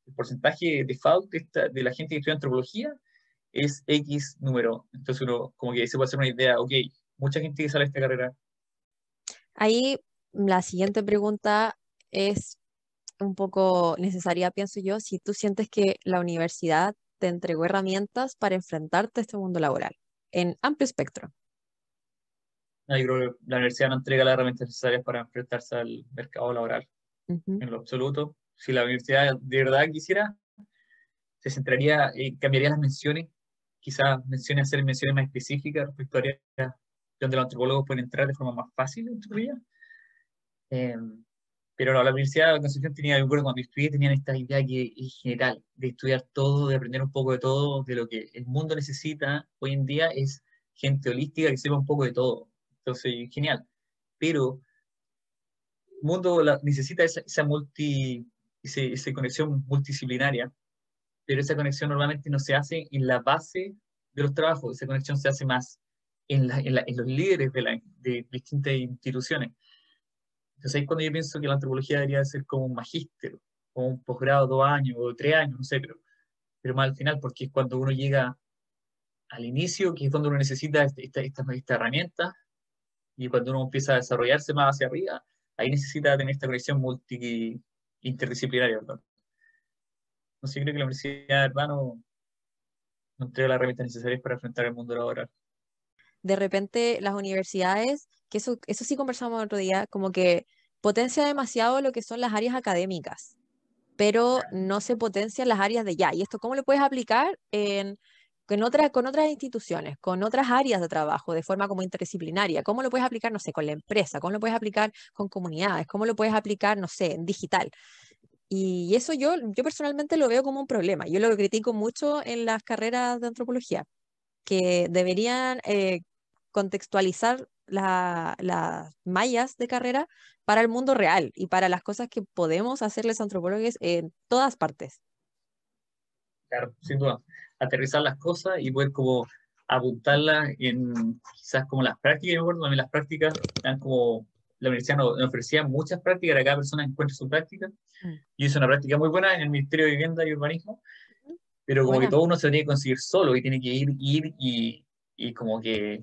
el porcentaje de, esta, de la gente que estudia antropología es X número. Entonces uno como que se puede hacer una idea, ok, mucha gente que sale de esta carrera. Ahí la siguiente pregunta es un poco necesaria, pienso yo, si tú sientes que la universidad te entregó herramientas para enfrentarte a este mundo laboral, en amplio espectro. yo creo que la universidad no entrega las herramientas necesarias para enfrentarse al mercado laboral, en lo absoluto si la universidad de verdad quisiera, se centraría y eh, cambiaría las menciones, quizás menciones, hacer menciones más específicas respecto a donde los antropólogos pueden entrar de forma más fácil, en teoría. Eh, pero la Universidad de Concepción tenía, yo cuando estudié, tenían esta idea que es general, de estudiar todo, de aprender un poco de todo, de lo que el mundo necesita hoy en día es gente holística que sepa un poco de todo. Entonces, genial. Pero el mundo necesita esa multi y conexión multidisciplinaria, pero esa conexión normalmente no se hace en la base de los trabajos, esa conexión se hace más en, los líderes de, de, distintas instituciones. Entonces ahí es cuando yo pienso que la antropología debería ser como un magíster, o un posgrado dos años o tres años, no sé, pero, pero más al final, porque es cuando uno llega al inicio, que es donde uno necesita este, esta, esta, esta herramienta, y cuando uno empieza a desarrollarse más hacia arriba, ahí necesita tener esta conexión multi, interdisciplinario. Perdón. sé creo que la Universidad hermano, no tiene las herramientas necesarias para enfrentar el mundo laboral. De repente las universidades, que eso, eso sí conversamos otro día, como que potencia demasiado lo que son las áreas académicas, pero no se potencian las áreas de ya. ¿Y esto cómo lo puedes aplicar en con, otras instituciones, con otras áreas de trabajo, de forma como interdisciplinaria. ¿Cómo lo puedes aplicar, no sé, con la empresa? ¿Cómo lo puedes aplicar con comunidades? ¿Cómo lo puedes aplicar, no sé, en digital? Y eso yo, yo personalmente lo veo como un problema. Yo lo critico mucho en las carreras de antropología, que deberían eh, contextualizar las mallas de carrera para el mundo real y para las cosas que podemos hacerles antropólogos en todas partes. Claro, sin duda aterrizar las cosas y poder como apuntarlas en quizás como las prácticas, yo me acuerdo, las prácticas como la universidad nos, ofrecía muchas prácticas, cada persona encuentra su práctica. Mm. y Yo hice una práctica muy buena en el Ministerio de Vivienda y Urbanismo, pero como que todo uno se tiene que conseguir solo y tiene que ir, ir y, como que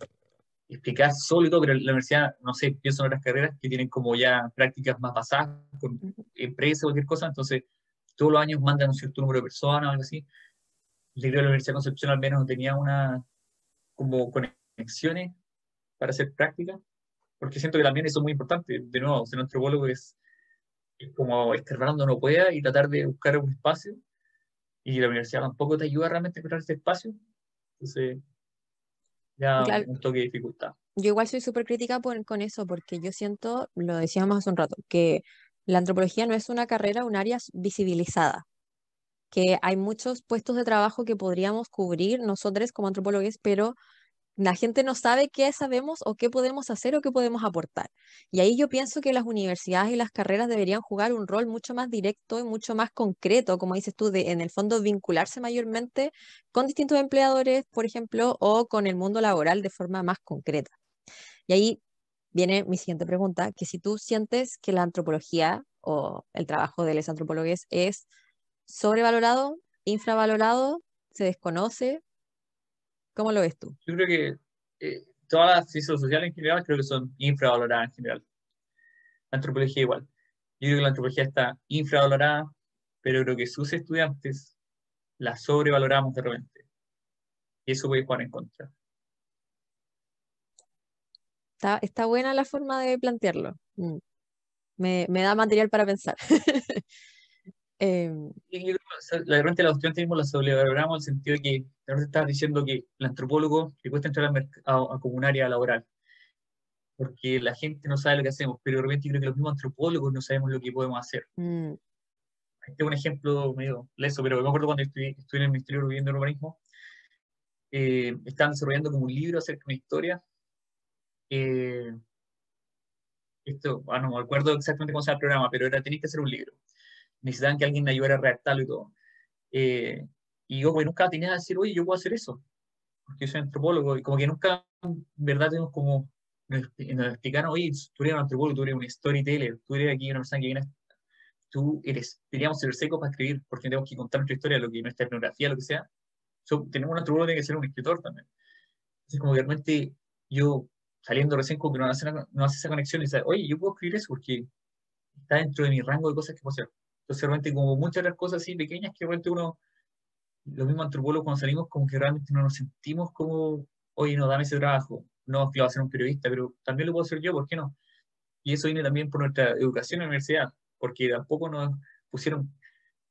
explicar solo y todo, pero la universidad, no sé, pienso en otras carreras que tienen como ya prácticas más basadas, con empresas, cualquier cosa, entonces todos los años mandan un cierto número de personas o algo así, la libro la Universidad Concepción al menos tenía una como conexiones para hacer práctica, porque siento que también eso es muy importante. De nuevo, ser antropólogo es, es como escarbar donde uno pueda y tratar de buscar un espacio, y la universidad tampoco te ayuda realmente a encontrar ese espacio. Entonces, ya claro. un toque de dificultad. Yo igual soy súper crítica con eso, porque yo siento, lo decíamos hace un rato, que la antropología no es una carrera, un área visibilizada que hay muchos puestos de trabajo que podríamos cubrir nosotros como antropólogos, pero la gente no sabe qué sabemos o qué podemos hacer o qué podemos aportar. Y ahí yo pienso que las universidades y las carreras deberían jugar un rol mucho más directo y mucho más concreto, como dices tú, de en el fondo vincularse mayormente con distintos empleadores, por ejemplo, o con el mundo laboral de forma más concreta. Y ahí viene mi siguiente pregunta, que si tú sientes que la antropología o el trabajo de los antropólogos es sobrevalorado, infravalorado, se desconoce. ¿Cómo lo ves tú? Yo creo que eh, todas las ciencias sociales en general creo que son infravaloradas en general. La antropología igual. Yo creo que la antropología está infravalorada, pero creo que sus estudiantes la sobrevaloramos de repente. Y eso puede jugar en contra. Está, buena la forma de plantearlo. Mm. Me, me da material para pensar. Eh, la cuestión tenemos la sobrevaloramos en el sentido de que te estás diciendo que el antropólogo le cuesta entrar a, como un área laboral porque la gente no sabe lo que hacemos, pero realmente creo que los mismos antropólogos no sabemos lo que podemos hacer. Este mm. es un ejemplo medio leso, pero me acuerdo cuando estuve en el Ministerio viendo Urbanismo, eh, estaban desarrollando como un libro acerca de una historia. Eh, esto, bueno ah, no me acuerdo exactamente cómo se llama el programa, pero era, tenéis que hacer un libro necesitaban que alguien me ayudara a redactarlo y todo. Eh, y yo, pues, nunca tenía que decir, oye, yo puedo hacer eso, porque soy antropólogo, y como que nunca, en verdad, tenemos como, En los explicaron, oye, tú eres un antropólogo, tú eres un storyteller, tú eres aquí no persona que viene, tú eres, teníamos ser seco para escribir, porque tenemos que contar nuestra historia, lo que nuestra etnografía, lo que sea. tenemos un antropólogo, tiene que ser un escritor también. Entonces, como que realmente yo, saliendo recién, como que no hace, no hace esa conexión y dice, oye, yo puedo escribir eso porque está dentro de mi rango de cosas que puedo hacer. Entonces, realmente, como muchas de las cosas así pequeñas que realmente uno, lo mismo antropólogos cuando salimos, como que realmente no nos sentimos como, oye, no, dame ese trabajo. No, quiero a hacer un periodista, pero también lo puedo hacer yo, ¿por qué no? Y eso viene también por nuestra educación en la universidad, porque tampoco nos pusieron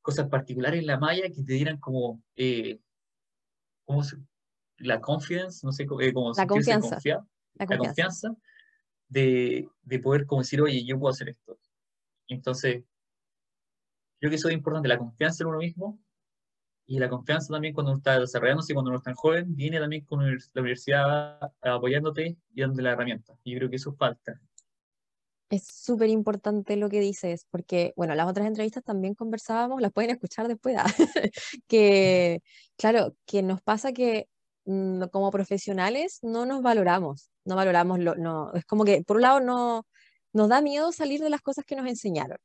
cosas particulares en la malla que te dieran como, eh, eh, como la confidence, no sé, cómo... como la confianza. la confianza. de, poder como decir, oye, yo puedo hacer esto. Entonces, yo Creo que eso es importante, la confianza en uno mismo y la confianza también cuando uno está desarrollándose, cuando uno está joven, viene también con la universidad apoyándote y dándote la herramienta. Y creo que eso falta. Es súper importante lo que dices, porque, bueno, las otras entrevistas también conversábamos, las pueden escuchar después, ah, que, claro, que nos pasa que mm, como profesionales no nos valoramos, no valoramos, lo, no, es como que, por un lado, no, nos da miedo salir de las cosas que nos enseñaron,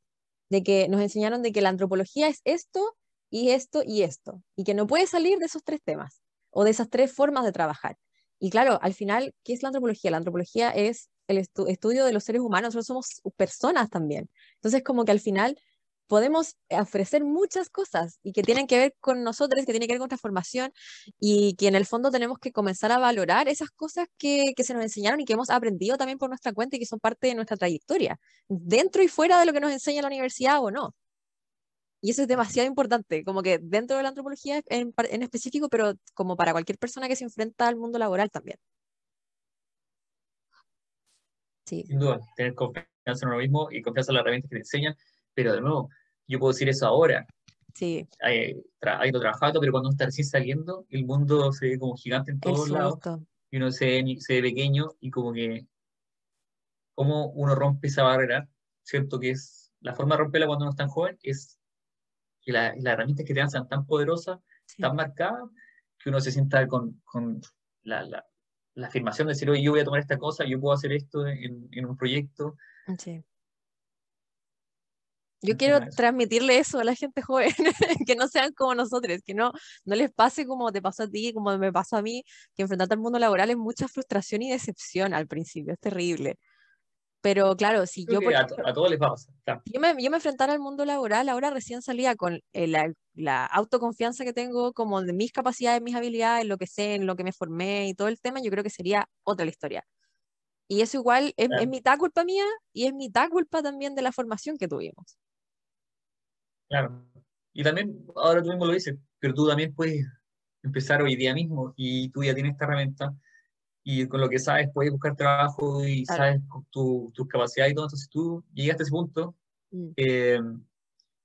de que nos enseñaron de que la antropología es esto y esto y esto, y que no puede salir de esos tres temas o de esas tres formas de trabajar. Y claro, al final, ¿qué es la antropología? La antropología es el estudio de los seres humanos, nosotros somos personas también. Entonces, como que al final podemos ofrecer muchas cosas y que tienen que ver con nosotros, que tienen que ver con formación y que en el fondo tenemos que comenzar a valorar esas cosas que, se nos enseñaron y que hemos aprendido también por nuestra cuenta y que son parte de nuestra trayectoria, dentro y fuera de lo que nos enseña la universidad o no. Y eso es demasiado importante, como que dentro de la antropología en, en específico, pero como para cualquier persona que se enfrenta al mundo laboral también. Sí. Sin duda, tener confianza en lo mismo y confianza en las herramientas que te enseñan pero de nuevo, yo puedo decir eso ahora. Sí. Hay, tra trabajo, pero cuando está recién saliendo, el mundo se ve como gigante en todos lados. Y uno se ve, se ve pequeño y como que, ¿Cómo uno rompe esa barrera, ¿cierto? Que es, la forma de romperla cuando uno es tan joven es que las herramientas que te dan sean tan poderosas, tan marcadas, que uno se sienta con, con la, la, afirmación de decir, oye, yo voy a tomar esta cosa, yo puedo hacer esto en, en un proyecto. Sí. Yo quiero transmitirle eso a la gente joven, que no sean como nosotros, que no, no les pase como te pasó a ti, como me pasó a mí, que enfrentarte al mundo laboral es mucha frustración y decepción al principio, es terrible. Pero claro, si yo... a, todos les va Yo, me, yo enfrentara al mundo laboral, ahora recién salía con la, autoconfianza que tengo, como de mis capacidades, mis habilidades, lo que sé, en lo que me formé y todo el tema, yo creo que sería otra historia. Y eso igual es mitad culpa mía y es mitad culpa también de la formación que tuvimos. Claro. Y también, ahora tú mismo lo dices, pero tú también puedes empezar hoy día mismo y tú ya tienes esta herramienta y con lo que sabes puedes buscar trabajo y sabes tus capacidades y todo. Entonces tú llegaste a ese punto, mm. eh,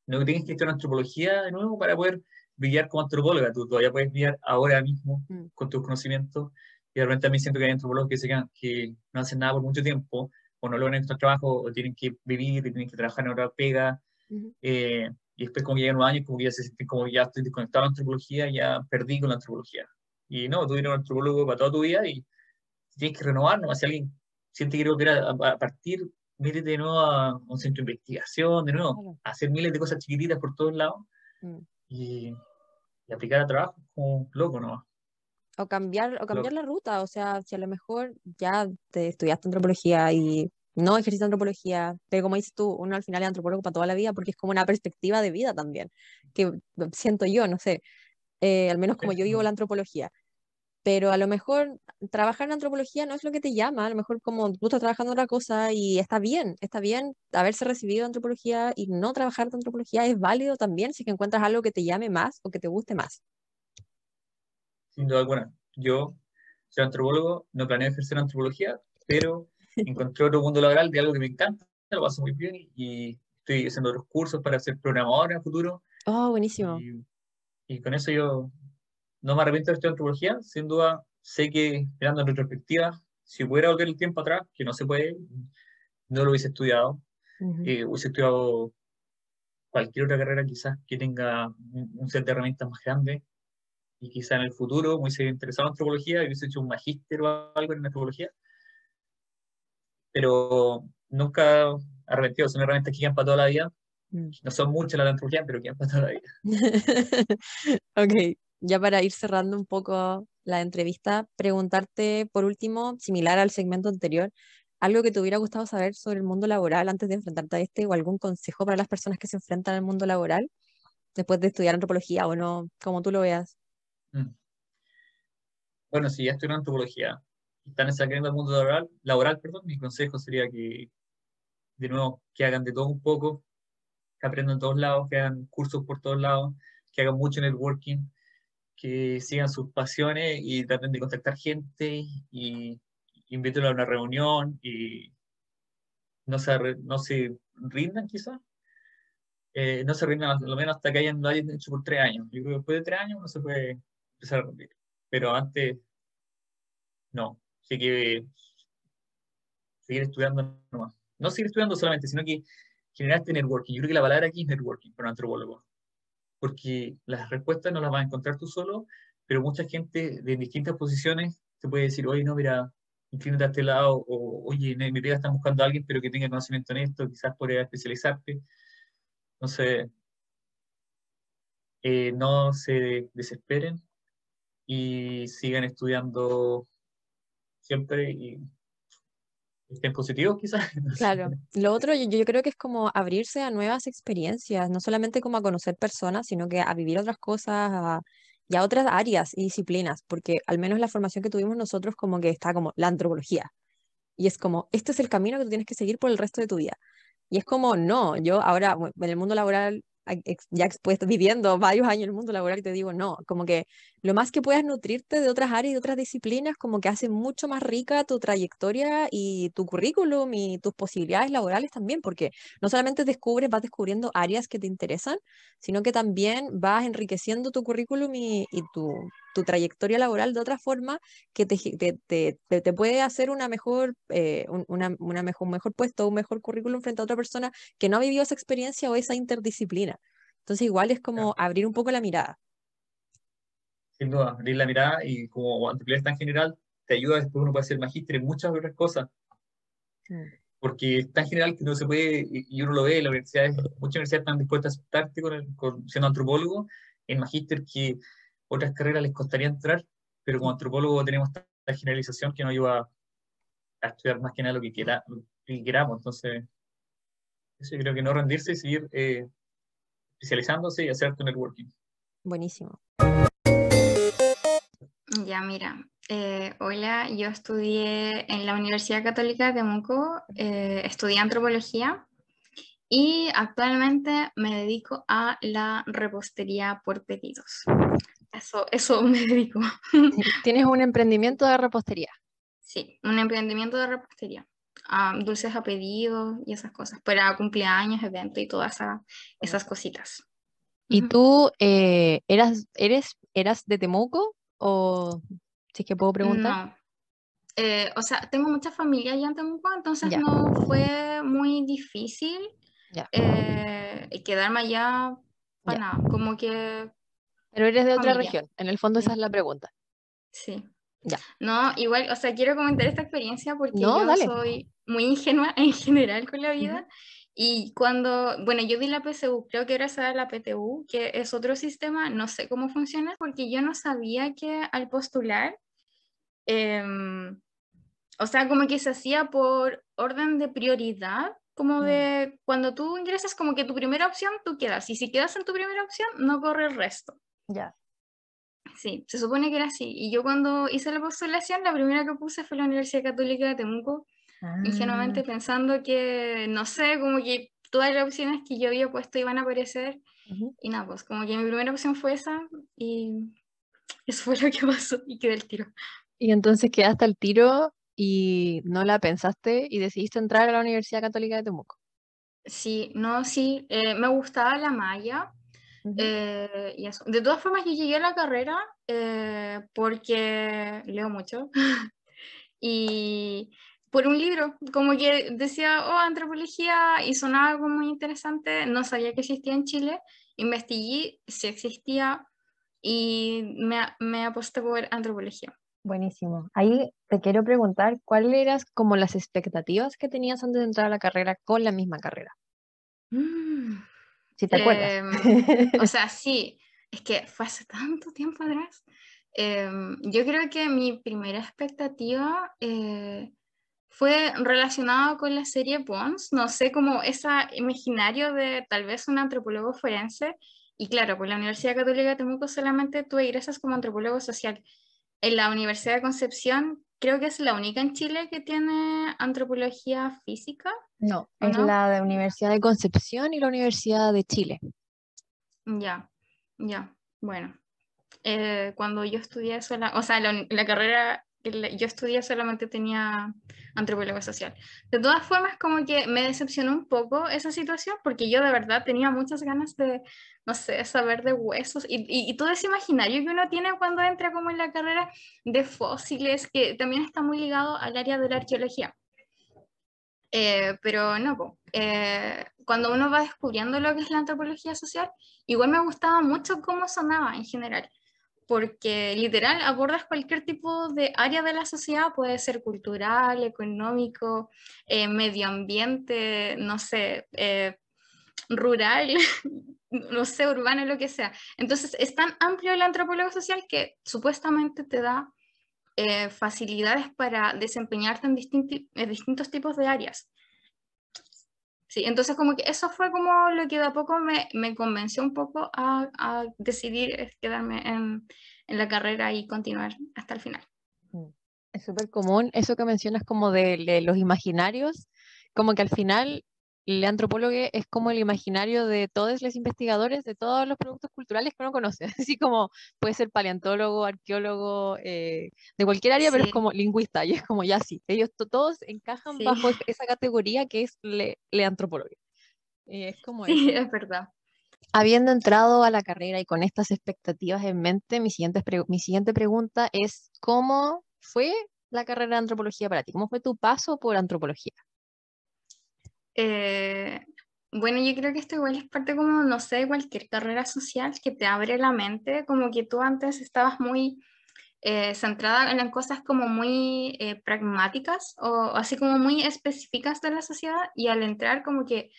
no tienes que estar en antropología de nuevo para poder brillar como antropóloga. Tú todavía puedes brillar ahora mismo mm. con tus conocimientos. Y realmente también siento que hay antropólogos que, se que no hacen nada por mucho tiempo o no logran encontrar trabajo o tienen que vivir y tienen que trabajar en otra pega. Y después como que llegan los años, como ya se como ya estoy desconectado de la antropología, ya perdí con la antropología. Y no, tú eres un antropólogo para toda tu vida y tienes que renovar, ¿no? si alguien siente que quiere a, partir, métete de nuevo a un centro de investigación, de nuevo, hacer miles de cosas chiquititas por todos lados mm. y, aplicar a trabajo como loco no O cambiar, o cambiar la ruta, o sea, si a lo mejor ya te estudiaste antropología y no ejercicio antropología, pero como dices tú, uno al final es antropólogo para toda la vida porque es como una perspectiva de vida también, que siento yo, no sé, eh, al menos como yo vivo la antropología. Pero a lo mejor trabajar en antropología no es lo que te llama, a lo mejor como tú estás trabajando otra cosa y está bien, está bien haberse recibido antropología y no trabajar de antropología es válido también si que encuentras algo que te llame más o que te guste más. Sin duda alguna, yo soy antropólogo, no planeo ejercer antropología, pero encontré otro mundo laboral de algo que me encanta, lo paso muy bien y estoy haciendo otros cursos para ser programador en el futuro. Oh, buenísimo. Y, con eso yo no me arrepiento de estudiar antropología, sin duda sé que mirando en retrospectiva, si pudiera volver el tiempo atrás, que no se puede, no lo hubiese estudiado, eh, hubiese estudiado cualquier otra carrera quizás que tenga un set de herramientas más grande y quizás en el futuro me hubiese interesado en antropología y hubiese hecho un magíster o algo en antropología pero nunca arrepentido. Son herramientas que quedan para toda la vida. Mm. No son muchas las antropología, pero quedan para toda la vida. ok, ya para ir cerrando un poco la entrevista, preguntarte por último, similar al segmento anterior, algo que te hubiera gustado saber sobre el mundo laboral antes de enfrentarte a este o algún consejo para las personas que se enfrentan al mundo laboral después de estudiar antropología o no, como tú lo veas. Mm. Bueno, sí, ya estudié antropología, están saliendo el mundo laboral, laboral perdón, mi consejo sería que, de nuevo, que hagan de todo un poco, que aprendan en todos lados, que hagan cursos por todos lados, que hagan mucho networking, que sigan sus pasiones y traten de contactar gente y invítelo a una reunión y no se, no se rindan quizás. Eh, no se rindan, al lo menos hasta que hayan, lo hayan hecho por tres años. Yo creo que después de tres años no se puede empezar a rendir. Pero antes, no que seguir estudiando nomás. No seguir estudiando solamente, sino que generar este networking. Yo creo que la palabra aquí es networking para un antropólogo. Porque las respuestas no las vas a encontrar tú solo, pero mucha gente de distintas posiciones te puede decir, oye, no, mira, inclínate a este lado, o oye, en mi vida están buscando a alguien, pero que tenga conocimiento en esto, quizás podría especializarte. No sé. Eh, no se desesperen y sigan estudiando siempre y estén positivos quizás. Claro, lo otro yo, creo que es como abrirse a nuevas experiencias, no solamente como a conocer personas, sino que a vivir otras cosas y a otras áreas y disciplinas, porque al menos la formación que tuvimos nosotros como que está como la antropología. Y es como, este es el camino que tú tienes que seguir por el resto de tu vida. Y es como, no, yo ahora en el mundo laboral, ya expuesto, viviendo varios años en el mundo laboral, te digo, no, como que lo más que puedas nutrirte de otras áreas y otras disciplinas, como que hace mucho más rica tu trayectoria y tu currículum y tus posibilidades laborales también, porque no solamente descubres, vas descubriendo áreas que te interesan, sino que también vas enriqueciendo tu currículum y, tu, trayectoria laboral de otra forma que te, te, puede hacer una mejor, eh, una, mejor, un mejor puesto, un mejor currículum frente a otra persona que no ha vivido esa experiencia o esa interdisciplina. Entonces igual es como abrir un poco la mirada sin duda, abrir la mirada y como es tan general, te ayuda después uno puede ser magíster en muchas otras cosas. Porque es tan general que no se puede, y uno lo ve, la universidad es, muchas universidades están dispuestas a aceptarte siendo antropólogo, en magíster que otras carreras les costaría entrar, pero como antropólogo tenemos tanta generalización que nos ayuda a estudiar más que nada lo que, quiera, lo queramos. Entonces, eso yo creo que no rendirse y seguir eh, especializándose y hacer tu networking. Buenísimo. Ya, mira. Eh, hola, yo estudié en la Universidad Católica de Temuco, eh, estudié antropología y actualmente me dedico a la repostería por pedidos. Eso, eso me dedico. Tienes un emprendimiento de repostería. Sí, un emprendimiento de repostería. Ah, dulces a pedidos y esas cosas, para cumpleaños, eventos y todas esas cositas. ¿Y tú eh, eras, eres, eras de Temuco o si es que puedo preguntar. No. Eh, o sea, tengo mucha familia allá en entonces no fue muy difícil eh, quedarme allá para nada. Como que. Pero eres de otra región, en el fondo esa es la pregunta. Sí. Ya. No, igual, o sea, quiero comentar esta experiencia porque yo soy muy ingenua en general con la vida. Y cuando, bueno, yo di la PSU, creo que era se da la PTU, que es otro sistema, no sé cómo funciona, porque yo no sabía que al postular, em, o sea, como que se hacía por orden de prioridad, como mm. de cuando tú ingresas, como que tu primera opción, tú quedas, y si quedas en tu primera opción, no corre el resto. Ya. Sí, se supone que era así. Y yo cuando hice la postulación, la primera que puse fue la Universidad Católica de Temuco Ah. ingenuamente pensando que, no sé, como que todas las opciones que yo había puesto iban a aparecer. Y nada, pues como que mi primera opción fue esa y eso fue lo que pasó y quedé el tiro. Y entonces quedaste el tiro y no la pensaste y decidiste entrar a la Universidad Católica de Temuco. Sí, no, sí, eh, me gustaba la malla. Eh, y eso. De todas formas, yo llegué a la carrera eh, porque leo mucho y por un libro, como que decía, oh, antropología, y sonaba algo muy interesante, no sabía que existía en Chile, investigué si existía y me, me aposté por antropología. Buenísimo. Ahí te quiero preguntar, ¿cuáles eran como las expectativas que tenías antes de entrar a la carrera con la misma carrera? Mm, si te acuerdas. Em, o sea, sí, es que fue hace tanto tiempo atrás. Em, yo creo que mi primera expectativa eh, fue relacionado con la serie Bones, no sé, cómo ese imaginario de tal vez un antropólogo forense, y claro, pues la Universidad Católica de Temuco solamente tú egresas como antropólogo social. En la Universidad de Concepción creo que es la única en Chile que tiene antropología física. No, es la de Universidad de Concepción y la Universidad de Chile. Ya, ya, bueno. Eh, cuando yo estudié eso, o sea, la, carrera yo estudié solamente tenía antropología social. De todas formas, como que me decepcionó un poco esa situación porque yo de verdad tenía muchas ganas de, no sé, saber de huesos y, y, todo ese imaginario que uno tiene cuando entra como en la carrera de fósiles, que también está muy ligado al área de la arqueología. Eh, pero no, eh, cuando uno va descubriendo lo que es la antropología social, igual me gustaba mucho cómo sonaba en general porque literal abordas cualquier tipo de área de la sociedad, puede ser cultural, económico, eh, medio ambiente, no sé, eh, rural, no sé, urbano, lo que sea. Entonces es tan amplio el antropólogo social que supuestamente te da eh, facilidades para desempeñarte en distintos tipos de áreas. Sí, entonces como que eso fue como lo que de a poco me, convenció un poco a, a decidir eh, quedarme en, la carrera y continuar hasta el final. Mm. Es súper común eso que mencionas como de, los imaginarios, como que al final el antropólogo es como el imaginario de todos los investigadores de todos los productos culturales que uno conoce, así como puede ser paleontólogo, arqueólogo, eh, de cualquier área, pero es como lingüista, y es como ya sí, ellos todos encajan bajo esa categoría que es le, antropólogo. Eh, es como sí, es verdad. Habiendo entrado a la carrera y con estas expectativas en mente, mi siguiente pregunta es, ¿cómo fue la carrera de antropología para ti? ¿Cómo fue tu paso por antropología? Eh, bueno, yo creo que esto igual es parte como, no sé, cualquier carrera social que te abre la mente, como que tú antes estabas muy eh, centrada en las cosas como muy eh, pragmáticas o así como muy específicas de la sociedad y al entrar como que,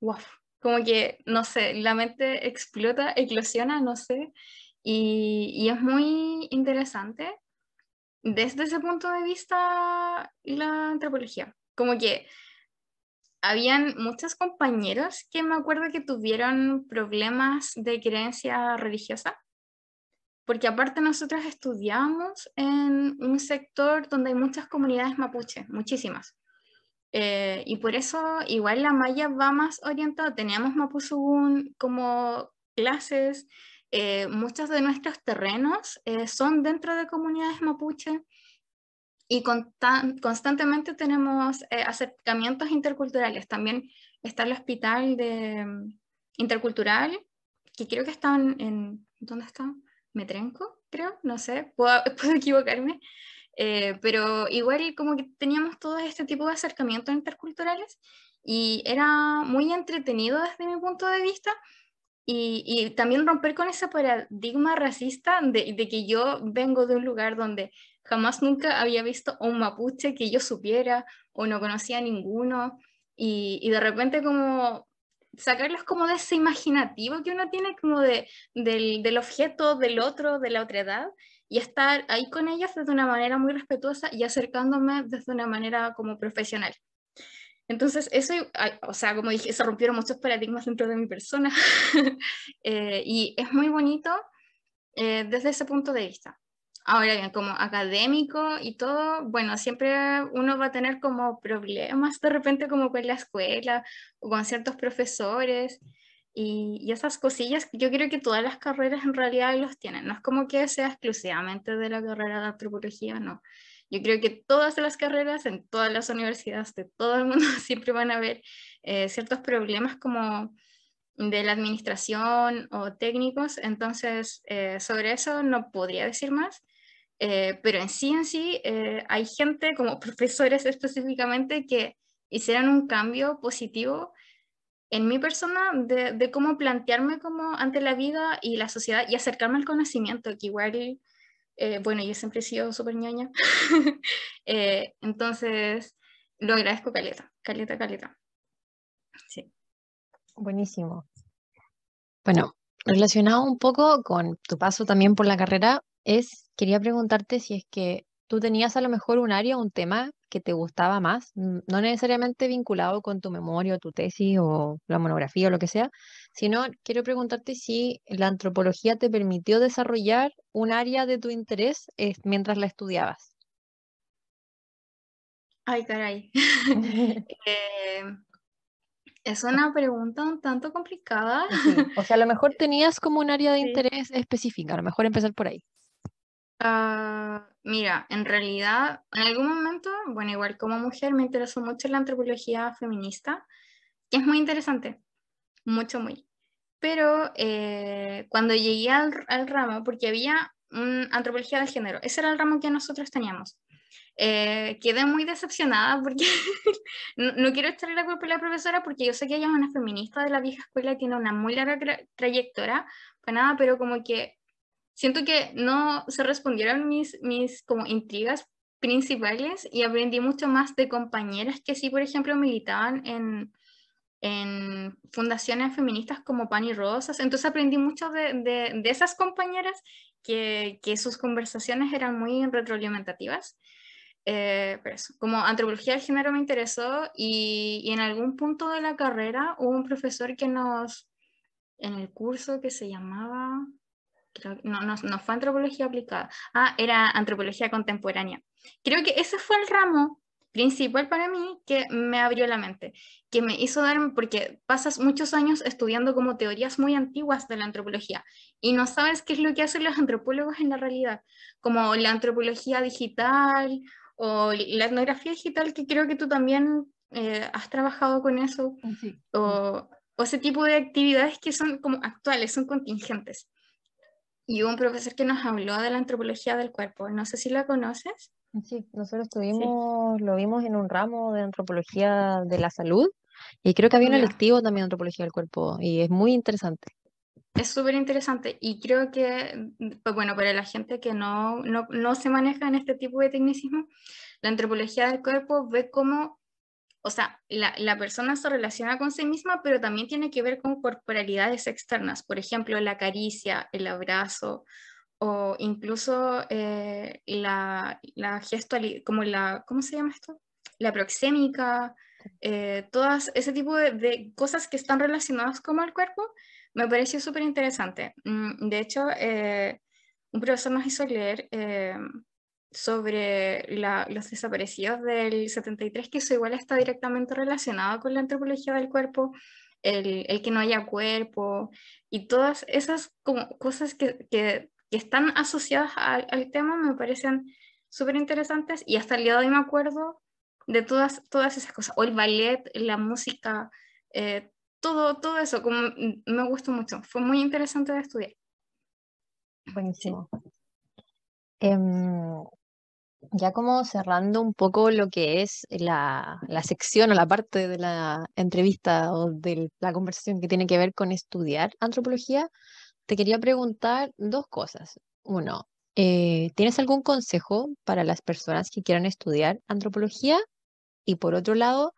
wow, como que, no sé, la mente explota, eclosiona, no sé, y, y es muy interesante desde ese punto de vista la antropología. Como que habían muchos compañeros que me acuerdo que tuvieron problemas de creencia religiosa, porque aparte nosotros estudiamos en un sector donde hay muchas comunidades mapuche, muchísimas. Eh, y por eso igual la malla va más orientada, teníamos Mapuzugún como clases, eh, muchos de nuestros terrenos eh, son dentro de comunidades mapuche, y constantemente tenemos eh, acercamientos interculturales. También está el hospital de, mm, intercultural, que creo que están en, ¿dónde está? Metrenco, creo, no sé, puedo, equivocarme. Eh, pero igual como que teníamos todo este tipo de acercamientos interculturales y era muy entretenido desde mi punto de vista y, también romper con ese paradigma racista de, que yo vengo de un lugar donde jamás nunca había visto un mapuche que yo supiera o no conocía a ninguno y, de repente como sacarlos como de ese imaginativo que uno tiene como de, del, objeto, del otro, de la otra edad y estar ahí con ellas de una manera muy respetuosa y acercándome desde una manera como profesional. Entonces, eso, o sea, como dije, se rompieron muchos paradigmas dentro de mi persona eh, y es muy bonito eh, desde ese punto de vista. Ahora bien, como académico y todo, bueno, siempre uno va a tener como problemas de repente como con la escuela o con ciertos profesores y, y esas cosillas, yo creo que todas las carreras en realidad los tienen, no es como que sea exclusivamente de la carrera de antropología, no. Yo creo que todas las carreras, en todas las universidades de todo el mundo, siempre van a haber eh, ciertos problemas como de la administración o técnicos, entonces eh, sobre eso no podría decir más, eh, pero en sí en sí hay gente como profesores específicamente que hicieron un cambio positivo en mi persona de, de, cómo plantearme como ante la vida y la sociedad y acercarme al conocimiento, que igual eh, bueno, yo siempre he sido súper ñoña. Eh, entonces, lo agradezco caleta, caleta, caleta. Sí. Buenísimo. Bueno, relacionado un poco con tu paso también por la carrera, es, quería preguntarte si es que tú tenías a lo mejor un área, un tema que te gustaba más, no necesariamente vinculado con tu memoria tu tesis o la monografía o lo que sea, sino quiero preguntarte si la antropología te permitió desarrollar un área de tu interés eh, mientras la estudiabas. Ay, caray. Em, es una pregunta un tanto complicada. O sea, a lo mejor tenías como un área de interés específica, a lo mejor empezar por ahí. Ah... Mira, en realidad, en algún momento, bueno, igual como mujer me interesó mucho la antropología feminista, que es muy interesante, mucho, muy. Pero eh, cuando llegué al, ramo, porque había un, antropología de género, ese era el ramo que nosotros teníamos. Eh, quedé muy decepcionada porque no, quiero echarle la culpa a la profesora porque yo sé que ella es una feminista de la vieja escuela, tiene una muy larga trayectoria, pues nada, pero como que siento que no se respondieron mis, mis como intrigas principales y aprendí mucho más de compañeras que sí, por ejemplo, militaban en, fundaciones feministas como Pan y Rosas. Entonces aprendí mucho de, esas compañeras que, sus conversaciones eran muy retroalimentativas. Eh, pero eso, como antropología del género me interesó y, y en algún punto de la carrera hubo un profesor que nos, en el curso que se llamaba, no, fue antropología aplicada, ah, era antropología contemporánea. Creo que ese fue el ramo principal para mí que me abrió la mente, que me hizo darme, porque pasas muchos años estudiando como teorías muy antiguas de la antropología y no sabes qué es lo que hacen los antropólogos en la realidad, como la antropología digital o la etnografía digital, que creo que tú también eh, has trabajado con eso, ah, o, o ese tipo de actividades que son como actuales, son contingentes y un profesor que nos habló de la antropología del cuerpo. No sé si la conoces. Sí, nosotros tuvimos, lo vimos en un ramo de antropología de la salud y creo que había un electivo también de antropología del cuerpo y es muy interesante. Es súper interesante y creo que, pues bueno, para la gente que no, no, no se maneja en este tipo de tecnicismo, la antropología del cuerpo ve cómo o sea, la, la, persona se relaciona con sí misma, pero también tiene que ver con corporalidades externas, por ejemplo, la caricia, el abrazo o incluso eh, la, la gestualidad, como la, ¿cómo se llama esto? La proxémica, eh, todas ese tipo de, cosas que están relacionadas con el cuerpo, me pareció súper interesante. Mm, de hecho, eh, un profesor nos hizo leer eh, sobre los desaparecidos del 73, que eso igual está directamente relacionado con la antropología del cuerpo, el, que no haya cuerpo y todas esas cosas que, están asociadas al, tema me parecen súper interesantes y hasta el día de hoy me acuerdo de todas, todas esas cosas, o el ballet, la música, eh, todo, todo eso, como me gustó mucho, fue muy interesante de estudiar. Buenísimo. Em, ya como cerrando un poco lo que es la, la, sección o la parte de la entrevista o de la conversación que tiene que ver con estudiar antropología, te quería preguntar dos cosas. Uno, eh, ¿tienes algún consejo para las personas que quieran estudiar antropología? Y por otro lado,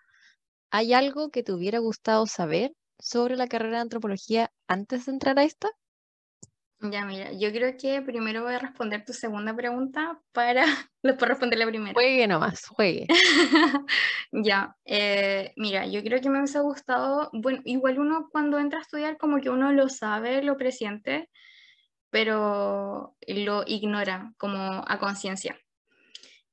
¿hay algo que te hubiera gustado saber sobre la carrera de antropología antes de entrar a esta? Ya, mira, yo creo que primero voy a responder tu segunda pregunta para después responder la primera. Juegue nomás, juegue. ya, eh, mira, yo creo que me hubiese gustado, bueno, igual uno cuando entra a estudiar como que uno lo sabe, lo presiente, pero lo ignora como a conciencia.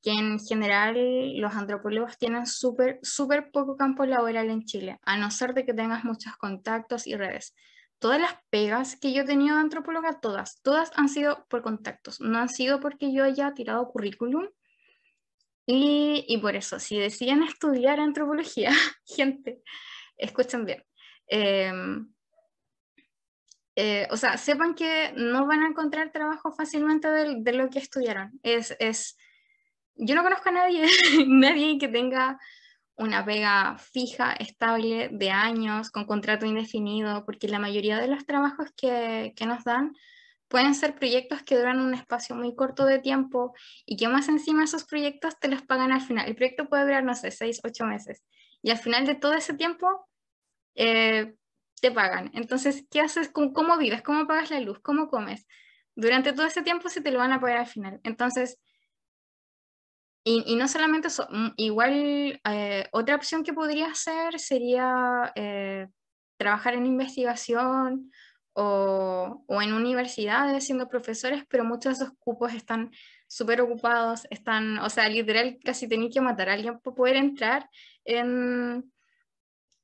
Que en general los antropólogos tienen súper, súper poco campo laboral en Chile, a no ser de que tengas muchos contactos y redes todas las pegas que yo he tenido de antropóloga, todas, todas han sido por contactos, no han sido porque yo haya tirado currículum. Y, y por eso, si deciden estudiar antropología, gente, escuchen bien. Em, eh, o sea, sepan que no van a encontrar trabajo fácilmente de, de lo que estudiaron. Es, es, yo no conozco a nadie, nadie que tenga una pega fija, estable, de años, con contrato indefinido, porque la mayoría de los trabajos que, nos dan pueden ser proyectos que duran un espacio muy corto de tiempo y que más encima esos proyectos te los pagan al final. El proyecto puede durar, no sé, seis, ocho meses. Y al final de todo ese tiempo eh, te pagan. Entonces, ¿qué haces? con ¿Cómo vives? ¿Cómo pagas la luz? ¿Cómo comes? Durante todo ese tiempo se te lo van a pagar al final. Entonces, y, no solamente eso, mm, igual eh, otra opción que podría hacer sería eh, trabajar en investigación o, o, en universidades siendo profesores, pero muchos de esos cupos están súper ocupados, están, o sea, literal casi tenéis que matar a alguien para poder entrar en,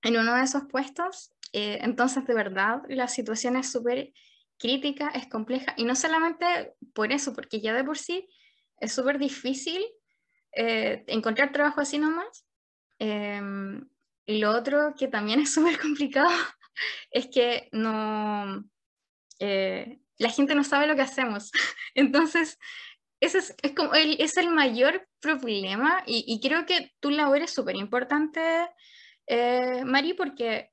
en uno de esos puestos. Eh, entonces, de verdad, la situación es súper crítica, es compleja, y no solamente por eso, porque ya de por sí es súper difícil eh, encontrar trabajo así nomás. Em, y lo otro que también es súper complicado es que no, eh, la gente no sabe lo que hacemos. Entonces, ese es, el, mayor problema y, creo que tu labor es súper importante, eh, Mari, porque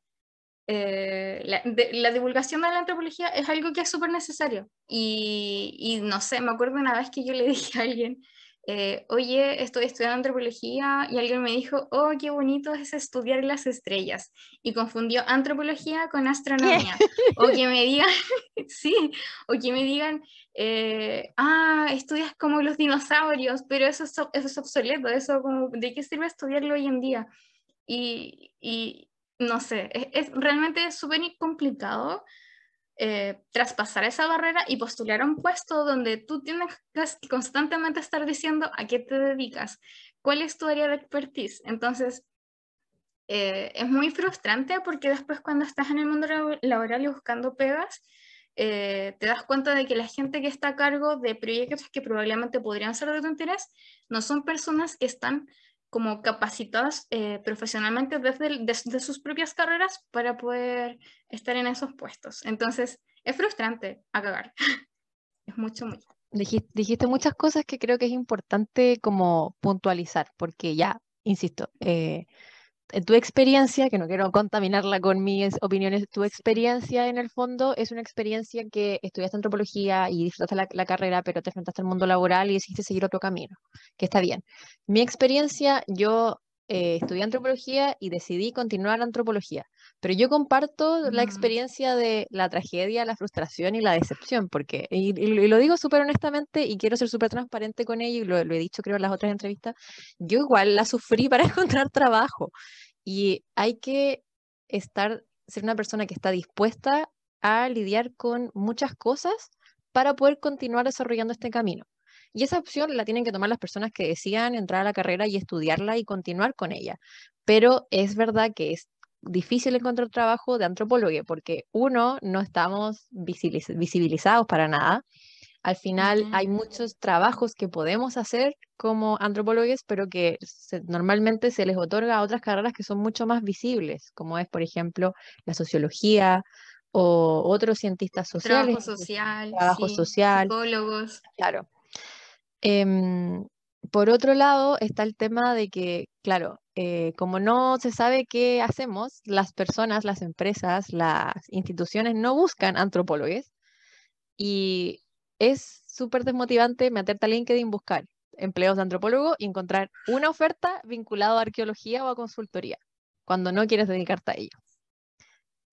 la, divulgación de la antropología es algo que es súper necesario. y, no sé, me acuerdo una vez que yo le dije a alguien, eh, oye, estoy estudiando antropología y alguien me dijo, oh, qué bonito es estudiar las estrellas. Y confundió antropología con astronomía. o que me digan, sí, o que me digan, eh, ah, estudias como los dinosaurios, pero eso es, eso es obsoleto, eso como, ¿de qué sirve estudiarlo hoy en día? Y, no sé, es realmente súper complicado eh, traspasar esa barrera y postular a un puesto donde tú tienes que constantemente estar diciendo a qué te dedicas, cuál es tu área de expertise. Entonces, eh, es muy frustrante porque después cuando estás en el mundo laboral y buscando pegas, eh, te das cuenta de que la gente que está a cargo de proyectos que probablemente podrían ser de tu interés no son personas que están como capacitadas eh, profesionalmente desde, sus propias carreras para poder estar en esos puestos. Entonces, es frustrante a cagar. es mucho, mucho. Dijiste, muchas cosas que creo que es importante como puntualizar, porque ya, insisto, eh, tu experiencia, que no quiero contaminarla con mis opiniones, tu experiencia en el fondo es una experiencia que estudiaste antropología y disfrutaste la, carrera, pero te enfrentaste al mundo laboral y decidiste seguir otro camino, que está bien. Mi experiencia, yo eh, estudié antropología y decidí continuar antropología. Pero yo comparto la mm. experiencia de la tragedia, la frustración y la decepción, porque, y, lo digo súper honestamente y quiero ser súper transparente con ello, y lo, lo, he dicho creo en las otras entrevistas, yo igual la sufrí para encontrar trabajo. Y hay que estar, ser una persona que está dispuesta a lidiar con muchas cosas para poder continuar desarrollando este camino. Y esa opción la tienen que tomar las personas que decían entrar a la carrera y estudiarla y continuar con ella. Pero es verdad que es difícil encontrar trabajo de antropólogo, porque uno, no estamos visibilizados para nada. Al final hay muchos trabajos que podemos hacer como antropólogos, pero que normalmente se les otorga a otras carreras que son mucho más visibles, como es, por ejemplo, la sociología o otros cientistas sociales. Trabajo social. Trabajo Psicólogos. Claro. Em, por otro lado, está el tema de que, claro, eh, como no se sabe qué hacemos, las personas, las empresas, las instituciones no buscan antropólogos y es súper desmotivante meterte a LinkedIn, buscar empleos de antropólogo y encontrar una oferta vinculada a arqueología o a consultoría, cuando no quieres dedicarte a ello.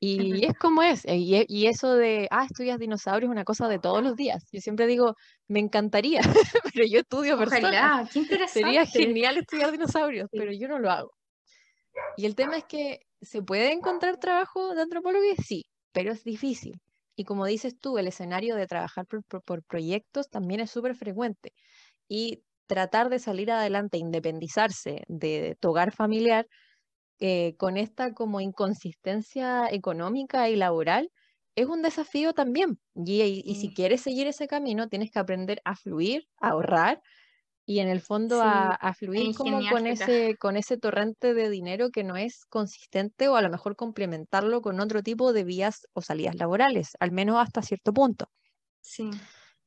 Y es como es. Eh, e, y, eso de, ah, estudias dinosaurios, una cosa de todos los días. Yo siempre digo, me encantaría, pero yo estudio personal Sería genial estudiar dinosaurios, pero yo no lo hago. Y el tema es que, ¿se puede encontrar trabajo de antropología Sí, pero es difícil. Y como dices tú, el escenario de trabajar por, proyectos también es súper frecuente. Y tratar de salir adelante, independizarse de, de tu hogar familiar, eh, con esta como inconsistencia económica y laboral, es un desafío también. Y, si mm. quieres seguir ese camino, tienes que aprender a fluir, a ahorrar y en el fondo a, fluir con ese, con ese torrente de dinero que no es consistente o a lo mejor complementarlo con otro tipo de vías o salidas laborales, al menos hasta cierto punto. Sí.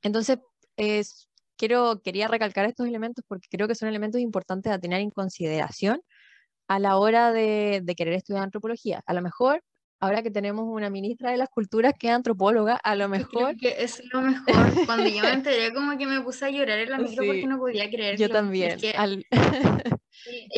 Entonces, es quiero, quería recalcar estos elementos porque creo que son elementos importantes a tener en consideración a la hora de, querer estudiar antropología. A lo mejor ahora que tenemos una ministra de las culturas que es antropóloga, a lo mejor... que es lo mejor. Cuando yo me enteré, como que me puse a llorar en la micro porque no podía creer. Yo también.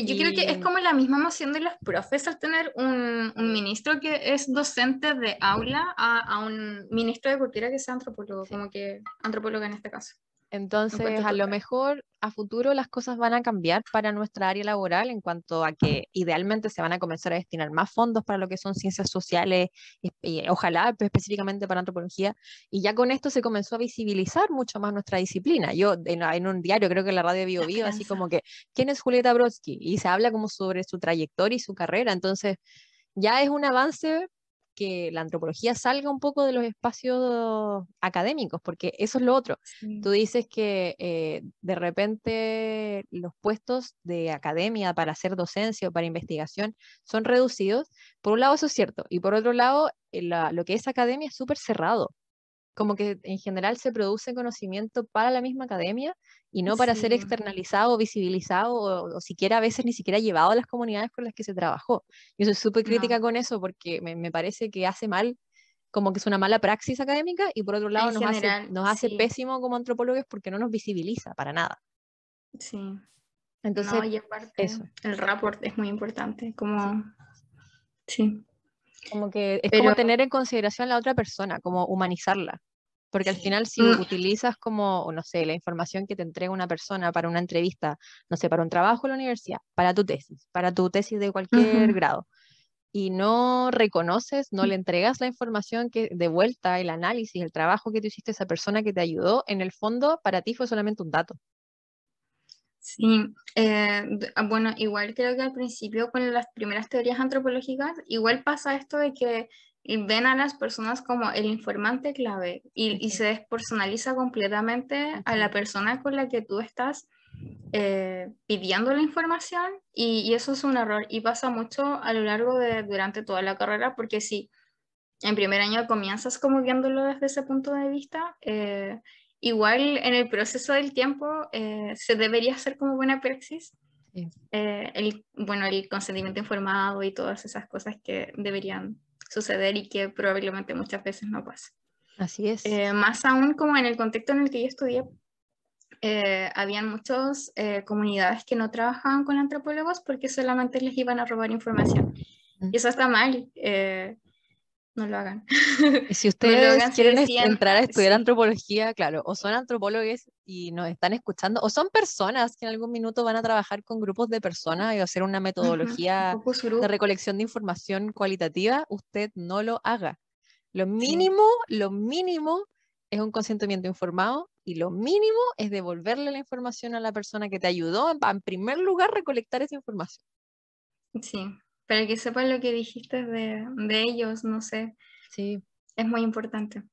Yo creo que es como la misma emoción de los profes al tener un, ministro que es docente de aula a, un ministro de cultura que sea antropólogo, como que antropóloga en este caso. Entonces, a lo mejor a futuro las cosas van a cambiar para nuestra área laboral en cuanto a que idealmente se van a comenzar a destinar más fondos para lo que son ciencias sociales, y, eh, ojalá pues, específicamente para antropología. Y ya con esto se comenzó a visibilizar mucho más nuestra disciplina. Yo en, un diario, creo que la radio de Bio, así como que, ¿quién es Julieta Brodsky? Y se habla como sobre su trayectoria y su carrera. Entonces, ya es un avance que la antropología salga un poco de los espacios académicos, porque eso es lo otro. Tú dices que eh, de repente los puestos de academia para hacer docencia o para investigación son reducidos. Por un lado eso es cierto, y por otro lado eh, lo que es academia es súper cerrado como que en general se produce conocimiento para la misma academia y no para ser externalizado visibilizado o, siquiera a veces ni siquiera llevado a las comunidades con las que se trabajó. Yo soy súper crítica con eso porque me, parece que hace mal, como que es una mala praxis académica y por otro lado nos, hace, nos pésimo como antropólogos porque no nos visibiliza para nada. Sí. Entonces, eso. el rapport es muy importante, como... sí. Como que es como tener en consideración a la otra persona, como humanizarla. Porque al final si mm. utilizas como, no sé, la información que te entrega una persona para una entrevista, no sé, para un trabajo en la universidad, para tu tesis, para tu tesis de cualquier grado, y no reconoces, no le entregas la información que de vuelta, el análisis, el trabajo que te hiciste esa persona que te ayudó, en el fondo para ti fue solamente un dato. Sí, eh, ah, bueno, igual creo que al principio con las primeras teorías antropológicas, igual pasa esto de que y ven a las personas como el informante clave y, y se despersonaliza completamente a la persona con la que tú estás eh, pidiendo la información y, eso es un error y pasa mucho a lo largo de durante toda la carrera porque si en primer año comienzas como viéndolo desde ese punto de vista, eh, igual en el proceso del tiempo eh, se debería hacer como buena praxis. el, bueno, el consentimiento informado y todas esas cosas que deberían suceder y que probablemente muchas veces no pasa. Así es. Eh, más aún como en el contexto en el que yo estudié, eh, habían muchas eh, comunidades que no trabajaban con antropólogos porque solamente les iban a robar información. Mm. Y eso está mal no lo hagan. si ustedes quieren entrar a estudiar antropología, claro, o son antropólogos y nos están escuchando, o son personas que en algún minuto van a trabajar con grupos de personas y hacer una metodología de recolección de información cualitativa, usted no lo haga. Lo mínimo, lo mínimo es un consentimiento informado y lo mínimo es devolverle la información a la persona que te ayudó en primer lugar, recolectar esa información. Sí, para que sepan lo que dijiste de, ellos, no sé. Sí. Es muy importante.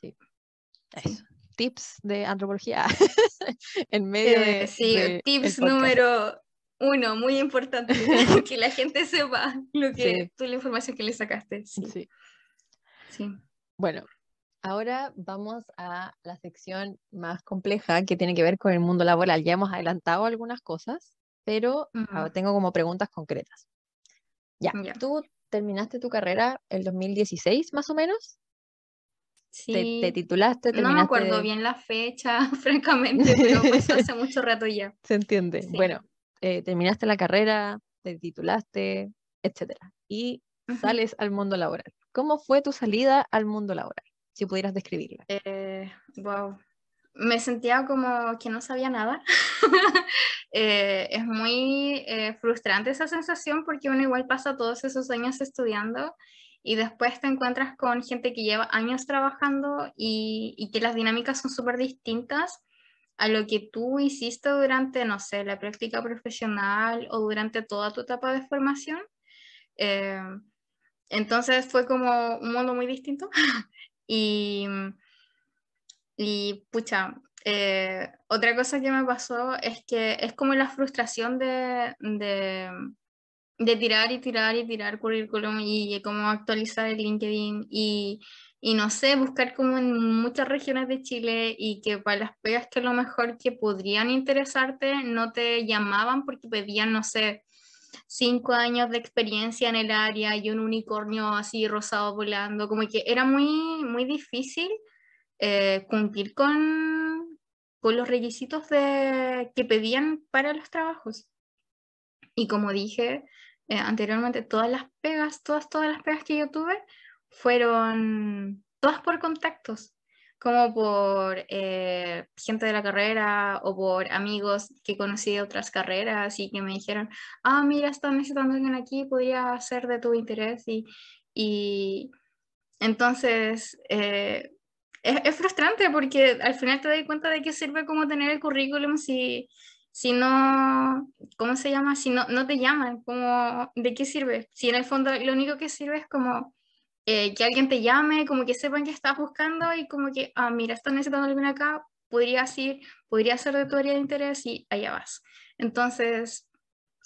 Sí. Tips de antropología en medio eh, de. Sí, tips número uno, muy importante, que la gente sepa lo que, la información que le sacaste. Sí. sí. Bueno, Ahora vamos a la sección más compleja que tiene que ver con el mundo laboral. Ya hemos adelantado algunas cosas, pero tengo como preguntas concretas. Ya, tú terminaste tu carrera el 2016 más o menos. Sí. Te, titulaste, No me acuerdo bien la fecha, francamente, pero pues hace mucho rato ya. Se entiende. Bueno, eh, terminaste la carrera, te titulaste, etcétera. Y sales al mundo laboral. ¿Cómo fue tu salida al mundo laboral? Si pudieras describirla. wow, eh, me sentía como que no sabía nada. Eh, es muy eh, frustrante esa sensación porque uno igual pasa todos esos años estudiando y después te encuentras con gente que lleva años trabajando y, que las dinámicas son súper distintas a lo que tú hiciste durante, no sé, la práctica profesional o durante toda tu etapa de formación. Eh, entonces fue como un mundo muy distinto y y pucha, eh, otra cosa que me pasó es que es como la frustración de, de, tirar y tirar y tirar currículum y, y cómo actualizar el LinkedIn y, y, no sé, buscar como en muchas regiones de Chile y que para las pegas que a lo mejor que podrían interesarte no te llamaban porque pedían, no sé, cinco años de experiencia en el área y un unicornio así rosado volando, como que era muy, muy difícil eh, cumplir con, los requisitos de, que pedían para los trabajos. Y como dije eh, anteriormente, todas las pegas, todas, todas las pegas que yo tuve fueron todas por contactos, como por eh, gente de la carrera o por amigos que conocí de otras carreras y que me dijeron, ah, mira, están necesitando alguien aquí, podría ser de tu interés. Y, entonces es, es, frustrante porque al final te das cuenta de qué sirve como tener el currículum si, si no, ¿cómo se llama? Si no, no te llaman, como, ¿de qué sirve? Si en el fondo lo único que sirve es como eh, que alguien te llame, como que sepan que estás buscando y como que, ah, mira, estás necesitando alguien acá, podría podría ser de tu área de interés y allá vas. Entonces,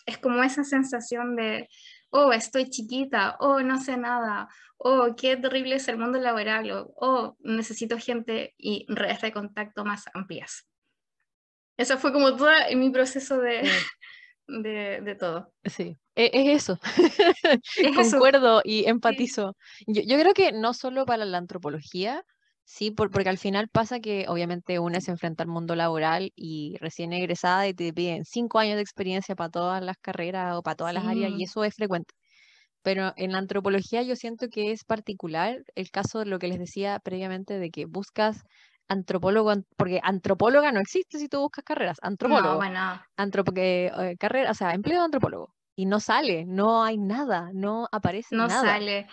es como esa sensación de, oh, estoy chiquita, oh, no sé nada, oh, qué terrible es el mundo laboral, o oh, necesito gente y redes de contacto más amplias. Eso fue como todo mi proceso de, de, todo. Sí, e-, es, eso. Concuerdo y empatizo. yo creo que no solo para la antropología, Sí, porque al final pasa que obviamente una se enfrenta al mundo laboral y recién egresada y te piden cinco años de experiencia para todas las carreras o para todas las áreas y eso es frecuente. Pero en la antropología yo siento que es particular el caso de lo que les decía previamente de que buscas antropólogo, porque antropóloga no existe si tú buscas carreras, antropólogo. No, bueno. Eh, carrera, o sea, empleo de antropólogo. Y no sale, no hay nada, no aparece nada. No sale.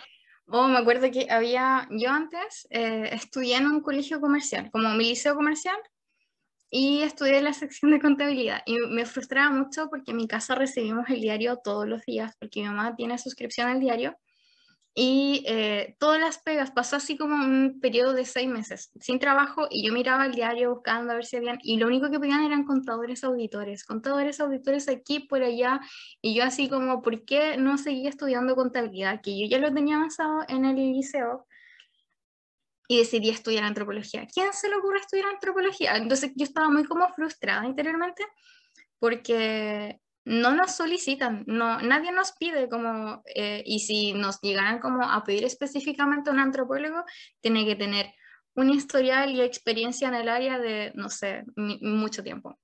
Oh, me acuerdo que había, yo antes eh, estudié en un colegio comercial, como mi liceo comercial, y estudié la sección de contabilidad. Y me frustraba mucho porque en mi casa recibimos el diario todos los días, porque mi mamá tiene suscripción al diario y eh, todas las pegas, pasó así como un periodo de seis meses sin trabajo y yo miraba el diario buscando a ver si habían, y lo único que pedían eran contadores auditores, contadores auditores aquí, por allá, y yo así como, ¿por qué no seguía estudiando contabilidad? Que yo ya lo tenía avanzado en el liceo y decidí estudiar antropología. ¿Quién se le ocurre estudiar antropología? Entonces yo estaba muy como frustrada interiormente porque no nos solicitan, no, nadie nos pide como, eh, y si nos llegaran como a pedir específicamente a un antropólogo, tiene que tener un historial y experiencia en el área de, no sé, mucho tiempo.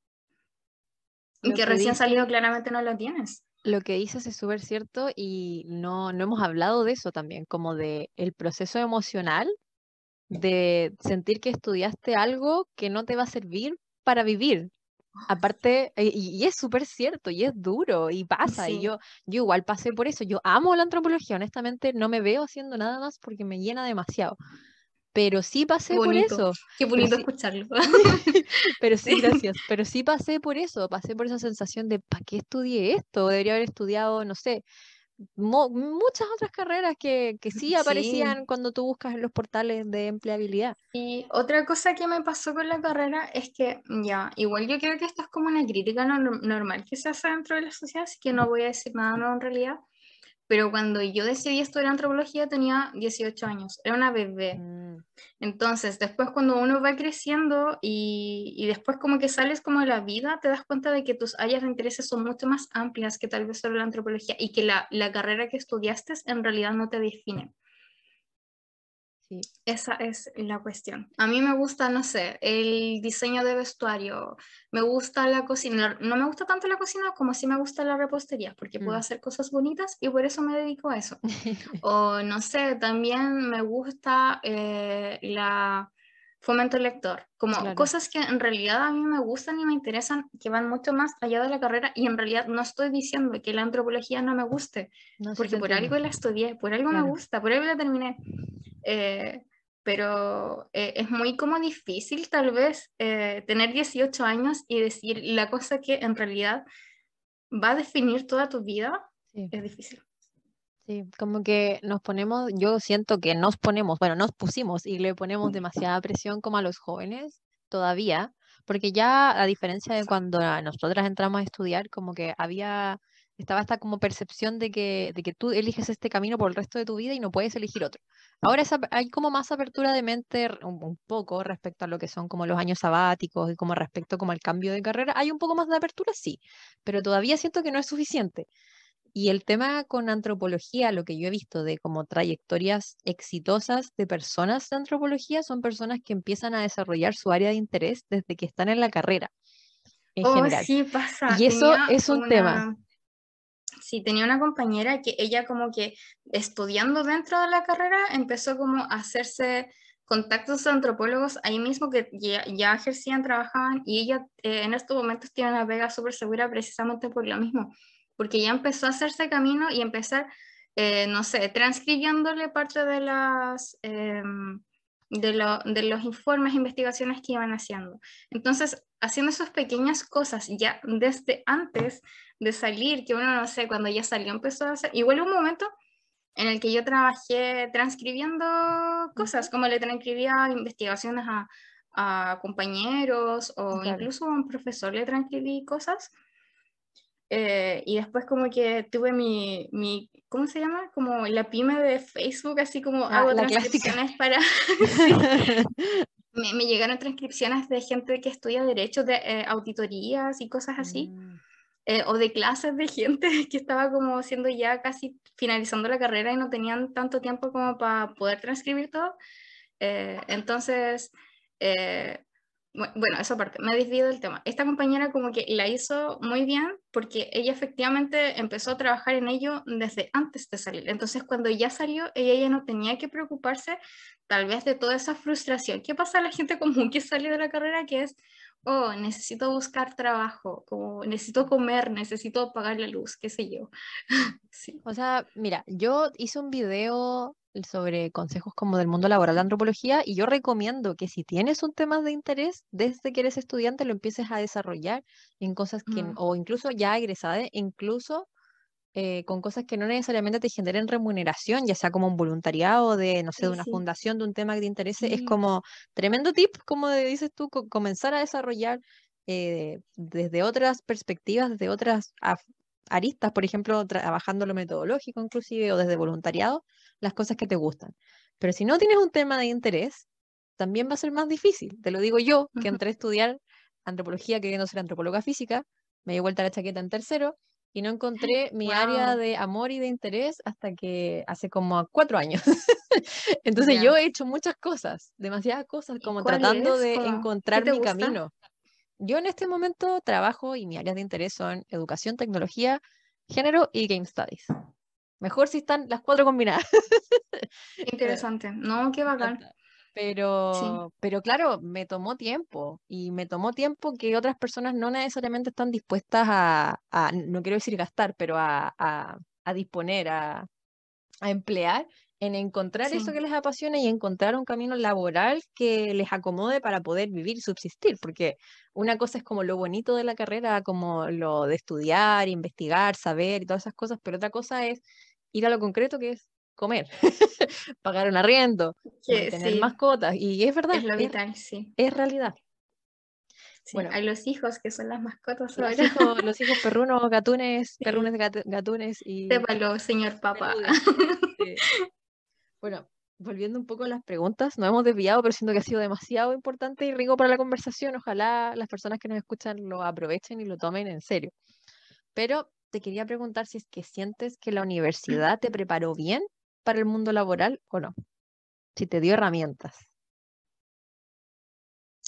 Y que, recién salido claramente no lo tienes. Lo que dices es súper cierto y no, no hemos hablado de eso también, como de el proceso emocional de sentir que estudiaste algo que no te va a servir para vivir, Aparte, eh, y, es súper cierto, y es duro, y pasa, y yo, yo igual pasé por eso. Yo amo la antropología, honestamente no me veo haciendo nada más porque me llena demasiado. Pero sí pasé por eso. Qué bonito escucharlo. pero sí, gracias. Pero sí pasé por eso, pasé por esa sensación de, ¿para qué estudié esto? Debería haber estudiado, no sé, muchas otras carreras que, que sí aparecían cuando tú buscas en los portales de empleabilidad. Y otra cosa que me pasó con la carrera es que, mm, ya, igual yo creo que esto es como una crítica normal que se hace dentro de la sociedad, así que no voy a decir nada nuevo en realidad, pero cuando yo decidí estudiar antropología tenía 18 años, era una bebé. Mm. Entonces, después cuando uno va creciendo y, después como que sales como de la vida, te das cuenta de que tus áreas de intereses son mucho más amplias que tal vez solo la antropología y que la carrera que estudiaste en realidad no te define. Esa es la cuestión. A mí me gusta, no sé, el diseño de vestuario, me gusta la cocina, no me gusta tanto la cocina como si me gusta la repostería, porque puedo mm. hacer cosas bonitas y por eso me dedico a eso. o no sé, también me gusta eh, la fomento lector, como cosas que en realidad a mí me gustan y me interesan, que van mucho más allá de la carrera y en realidad no estoy diciendo que la antropología no me guste, porque por algo la estudié, por algo me gusta, por algo la terminé. Eh, pero eh, es muy como difícil tal vez eh, tener 18 años y decir la cosa que en realidad va a definir toda tu vida, es difícil. Sí, como que nos ponemos, yo siento que nos ponemos, bueno, nos pusimos y le ponemos demasiada presión como a los jóvenes todavía, porque ya a diferencia de cuando nosotras entramos a estudiar, como que había, estaba esta como percepción de que, de que tú eliges este camino por el resto de tu vida y no puedes elegir otro. Ahora hay como más apertura de mente un, un, poco respecto a lo que son como los años sabáticos y como respecto como al cambio de carrera, hay un poco más de apertura, sí, pero todavía siento que no es suficiente. Y el tema con antropología, lo que yo he visto de como trayectorias exitosas de personas de antropología, son personas que empiezan a desarrollar su área de interés desde que están en la carrera. En oh, sí, pasa. Y eso es un tema. Sí, tenía una compañera que ella como que estudiando dentro de la carrera empezó como a hacerse contactos antropólogos ahí mismo que ya, ejercían, trabajaban y ella eh, en estos momentos tiene una pega súper segura precisamente por lo mismo, porque ya empezó a hacerse camino y empezar, eh, no sé, transcribiéndole parte de las... Em, de, los informes, e investigaciones que iban haciendo. Entonces, haciendo esas pequeñas cosas ya desde antes de salir, que uno no sé, cuando ya salió empezó a hacer, igual un momento en el que yo trabajé transcribiendo cosas, como le transcribía investigaciones a, compañeros o incluso a un profesor le transcribí cosas eh, y después como que tuve mi, mi, ¿cómo se llama? Como la pyme de Facebook, así como ah, hago transcripciones para... me, llegaron transcripciones de gente que estudia derecho, de eh, auditorías y cosas así, mm. eh, o de clases de gente que estaba como siendo ya casi finalizando la carrera y no tenían tanto tiempo como para poder transcribir todo. entonces bueno, esa parte, me desvío del tema. Esta compañera como que la hizo muy bien porque ella efectivamente empezó a trabajar en ello desde antes de salir. Entonces, cuando ya salió, ella ya no tenía que preocuparse tal vez de toda esa frustración. ¿Qué pasa a la gente común que salió de la carrera? Que es, oh, necesito buscar trabajo, como necesito comer, necesito pagar la luz, qué sé yo. O sea, mira, yo hice un video sobre consejos como del mundo laboral de antropología y yo recomiendo que si tienes un tema de interés, desde que eres estudiante lo empieces a desarrollar en cosas que, mm. o incluso ya egresada, incluso eh, con cosas que no necesariamente te generen remuneración, ya sea como un voluntariado de, no sé, de una fundación, de un tema que te interese, es como tremendo tip, como dices tú, comenzar a desarrollar eh, desde otras perspectivas, desde otras aristas, por ejemplo, trabajando lo metodológico inclusive o desde voluntariado, las cosas que te gustan. Pero si no tienes un tema de interés, también va a ser más difícil. Te lo digo yo, que entré a estudiar antropología queriendo ser antropóloga física, me di vuelta la chaqueta en tercero y no encontré mi área de amor y de interés hasta que hace como cuatro años. Entonces yo he hecho muchas cosas, demasiadas cosas, como tratando de encontrar mi camino. Yo en este momento trabajo y mi área de interés son educación, tecnología, género y game studies. Mejor si están las cuatro combinadas. Eh, Interesante, no, qué bacán. Pero, pero claro, me tomó tiempo y me tomó tiempo que otras personas no necesariamente están dispuestas a, no quiero decir gastar, pero a, disponer, a, emplear en encontrar eso que les apasiona y encontrar un camino laboral que les acomode para poder vivir y subsistir, porque una cosa es como lo bonito de la carrera, como lo de estudiar, investigar, saber y todas esas cosas, pero otra cosa es ir a lo concreto que es comer, pagar un arriendo, tener mascotas. Y es verdad. Es lo vital, sí. Es realidad. bueno, hay los hijos que son las mascotas los Hijos, los perrunos, gatunes, perrunes, gatunes y... señor papá. bueno, volviendo un poco a las preguntas, nos hemos desviado, pero siento que ha sido demasiado importante y rico para la conversación. Ojalá las personas que nos escuchan lo aprovechen y lo tomen en serio. Pero te quería preguntar si es que sientes que la universidad te preparó bien para el mundo laboral o no, si te dio herramientas.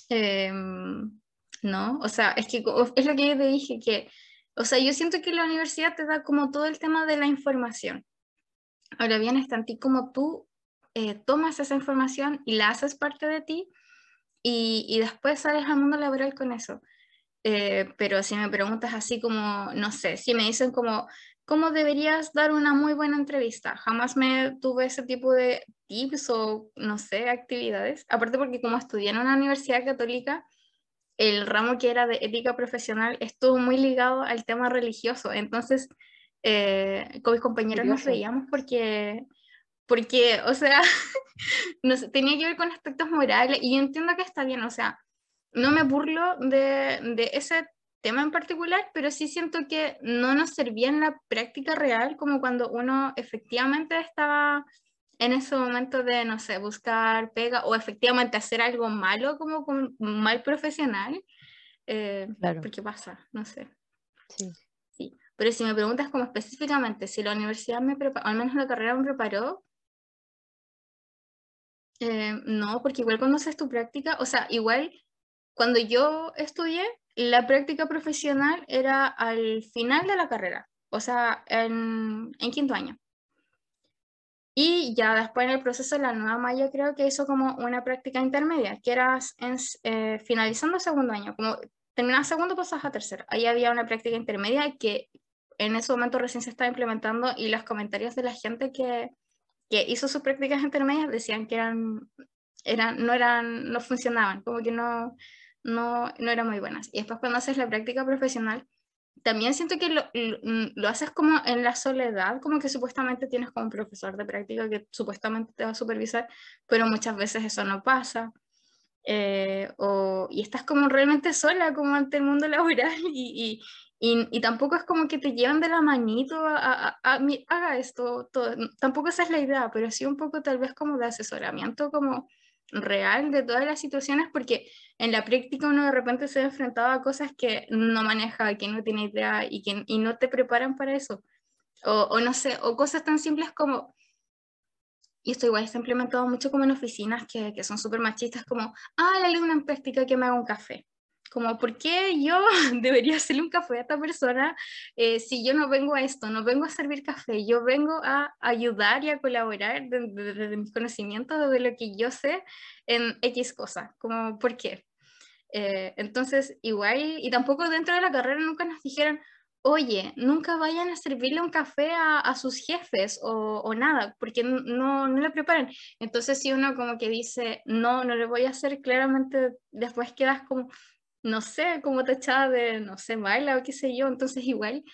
Em, no, o sea, es que es lo que yo te dije, que, o sea, yo siento que la universidad te da como todo el tema de la información. Ahora bien, es ti como tú eh, tomas esa información y la haces parte de ti y, y después sales al mundo laboral con eso. Eh, pero si me preguntas así como, no sé, si me dicen como, ¿cómo deberías dar una muy buena entrevista? Jamás me tuve ese tipo de tips o, no sé, actividades. Aparte porque como estudié en una universidad católica, el ramo que era de ética profesional estuvo muy ligado al tema religioso. Entonces, eh, con mis compañeros nos veíamos porque, porque o sea, tenía que ver con aspectos morales y entiendo que está bien, o sea, no me burlo de, ese tema en particular, pero sí siento que no nos servía en la práctica real como cuando uno efectivamente estaba en ese momento de, no sé, buscar pega o efectivamente hacer algo malo como mal profesional, eh, claro. porque pasa, no sé. Sí. Pero si me preguntas como específicamente si la universidad me preparó, al menos la carrera me preparó, eh, no, porque igual cuando haces tu práctica, o sea, igual cuando yo estudié, la práctica profesional era al final de la carrera, o sea, en, quinto año. Y ya después en el proceso de la nueva malla creo que hizo como una práctica intermedia, que era en, eh, finalizando segundo año, como terminas segundo pasas a tercero. Ahí había una práctica intermedia que en ese momento recién se estaba implementando y los comentarios de la gente que, que hizo sus prácticas intermedias decían que eran, eran, no, eran, no funcionaban, como que no, no, no eran muy buenas. Y después cuando haces la práctica profesional, también siento que lo, mm, lo, haces como en la soledad, como que supuestamente tienes como un profesor de práctica que supuestamente te va a supervisar, pero muchas veces eso no pasa. Eh, y estás como realmente sola como ante el mundo laboral y, y, y, tampoco es como que te llevan de la manito a, a, a, haga esto, todo. tampoco esa es la idea, pero sí un poco tal vez como de asesoramiento, como real de todas las situaciones porque en la práctica uno de repente se ha enfrentado a cosas que no maneja, que no tiene idea y, que, y no te preparan para eso. O, no sé, o cosas tan simples como, y esto igual está implementado mucho como en oficinas que, son súper machistas, como, ah, la luna en práctica que me haga un café como, ¿por qué yo debería hacerle un café a esta persona eh, si yo no vengo a esto, no vengo a servir café, yo vengo a ayudar y a colaborar desde, mis conocimientos, desde lo que yo sé en X cosa, como, ¿por qué? Eh, entonces, igual, y tampoco dentro de la carrera nunca nos dijeron, oye, nunca vayan a servirle un café a, a sus jefes o, o, nada, porque no, no le preparan. Entonces, si uno como que dice, no, no le voy a hacer, claramente después quedas como, no sé, como tachada de, no sé, mala o qué sé yo. Entonces, igual,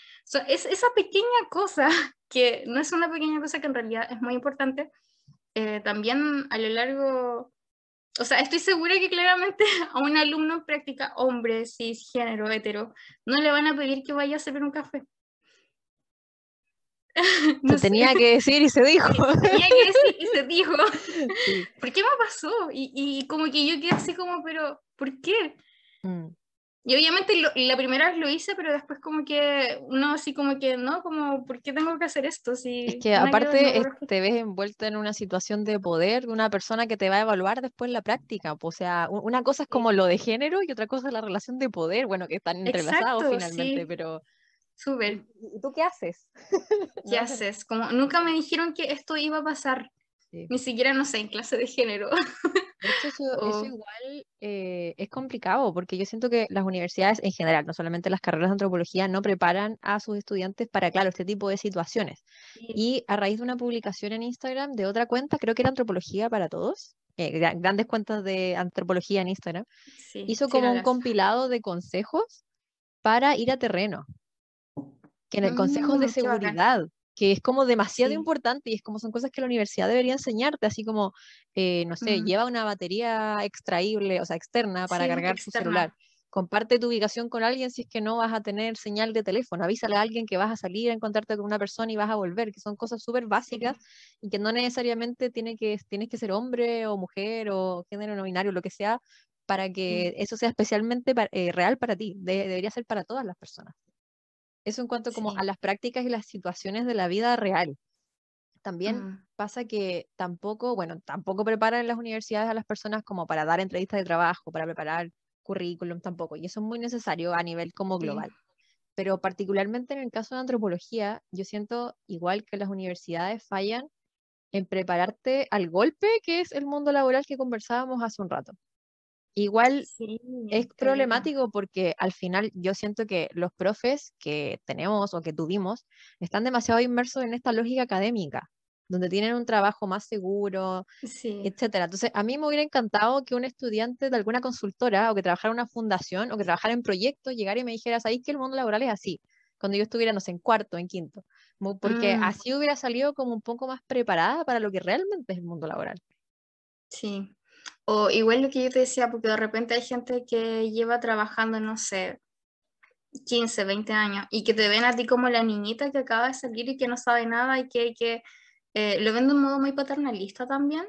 es esa pequeña cosa que no es una pequeña cosa que en realidad es muy importante. Eh, también a lo largo, o sea, estoy segura que claramente a un alumno en práctica hombre, género, hetero, no le van a pedir que vaya a servir un café. no tenía que decir y se dijo. tenía que decir y se dijo. ¿Por qué me pasó? Y, y como que yo quedé así como, pero, ¿por qué? Mm. Y obviamente la primera vez lo hice, pero después como que, no, así como que, no, como, ¿por qué tengo que hacer esto? Si es que aparte te ves envuelto en una situación de poder de una persona que te va a evaluar después la práctica. O sea, una cosa es como lo de género y otra cosa es la relación de poder, bueno, que están entrelazados finalmente, pero... Súper. ¿Y tú qué haces? ¿Qué haces? Como nunca me dijeron que esto iba a pasar. Ni siquiera, no sé, en clase de género. eso, igual eh, es complicado, porque yo siento que las universidades en general, no solamente las carreras de antropología, no preparan a sus estudiantes para, claro, este tipo de situaciones. Y a raíz de una publicación en Instagram de otra cuenta, creo que era Antropología para Todos, eh, grandes cuentas de antropología en Instagram, hizo como un compilado de consejos para ir a terreno, que en el Consejo de mm, Seguridad que es como demasiado importante y es como son cosas que la universidad debería enseñarte, así como, eh, no sé, lleva una batería extraíble, o sea, externa para cargar su celular. Comparte tu ubicación con alguien si es que no vas a tener señal de teléfono. Avísale a alguien que vas a salir a encontrarte con una persona y vas a volver, que son cosas súper básicas y que no necesariamente tiene que, tienes que ser hombre o mujer o género no binario, lo que sea, para que eso sea especialmente eh, real para ti. debería ser para todas las personas. Eso en cuanto como a las prácticas y las situaciones de la vida real. También ah. pasa que tampoco, bueno, tampoco preparan las universidades a las personas como para dar entrevistas de trabajo, para preparar currículum tampoco, y eso es muy necesario a nivel como global. Pero particularmente en el caso de antropología, yo siento igual que las universidades fallan en prepararte al golpe que es el mundo laboral que conversábamos hace un rato. Igual es problemático porque al final yo siento que los profes que tenemos o que tuvimos están demasiado inmersos en esta lógica académica, donde tienen un trabajo más seguro, etcétera. Entonces, a mí me hubiera encantado que un estudiante de alguna consultora o que trabajara en una fundación o que trabajara en proyectos llegara y me dijera, ahí que el mundo laboral es así?" Cuando yo estuviera no sé, en cuarto, en quinto, porque mm. así hubiera salido como un poco más preparada para lo que realmente es el mundo laboral. Sí, o igual lo que yo te decía, porque de repente hay gente que lleva trabajando, no sé, 15, 20 años, y que te ven a ti como la niñita que acaba de salir y que no sabe nada y que, que eh, lo ven de un modo muy paternalista también.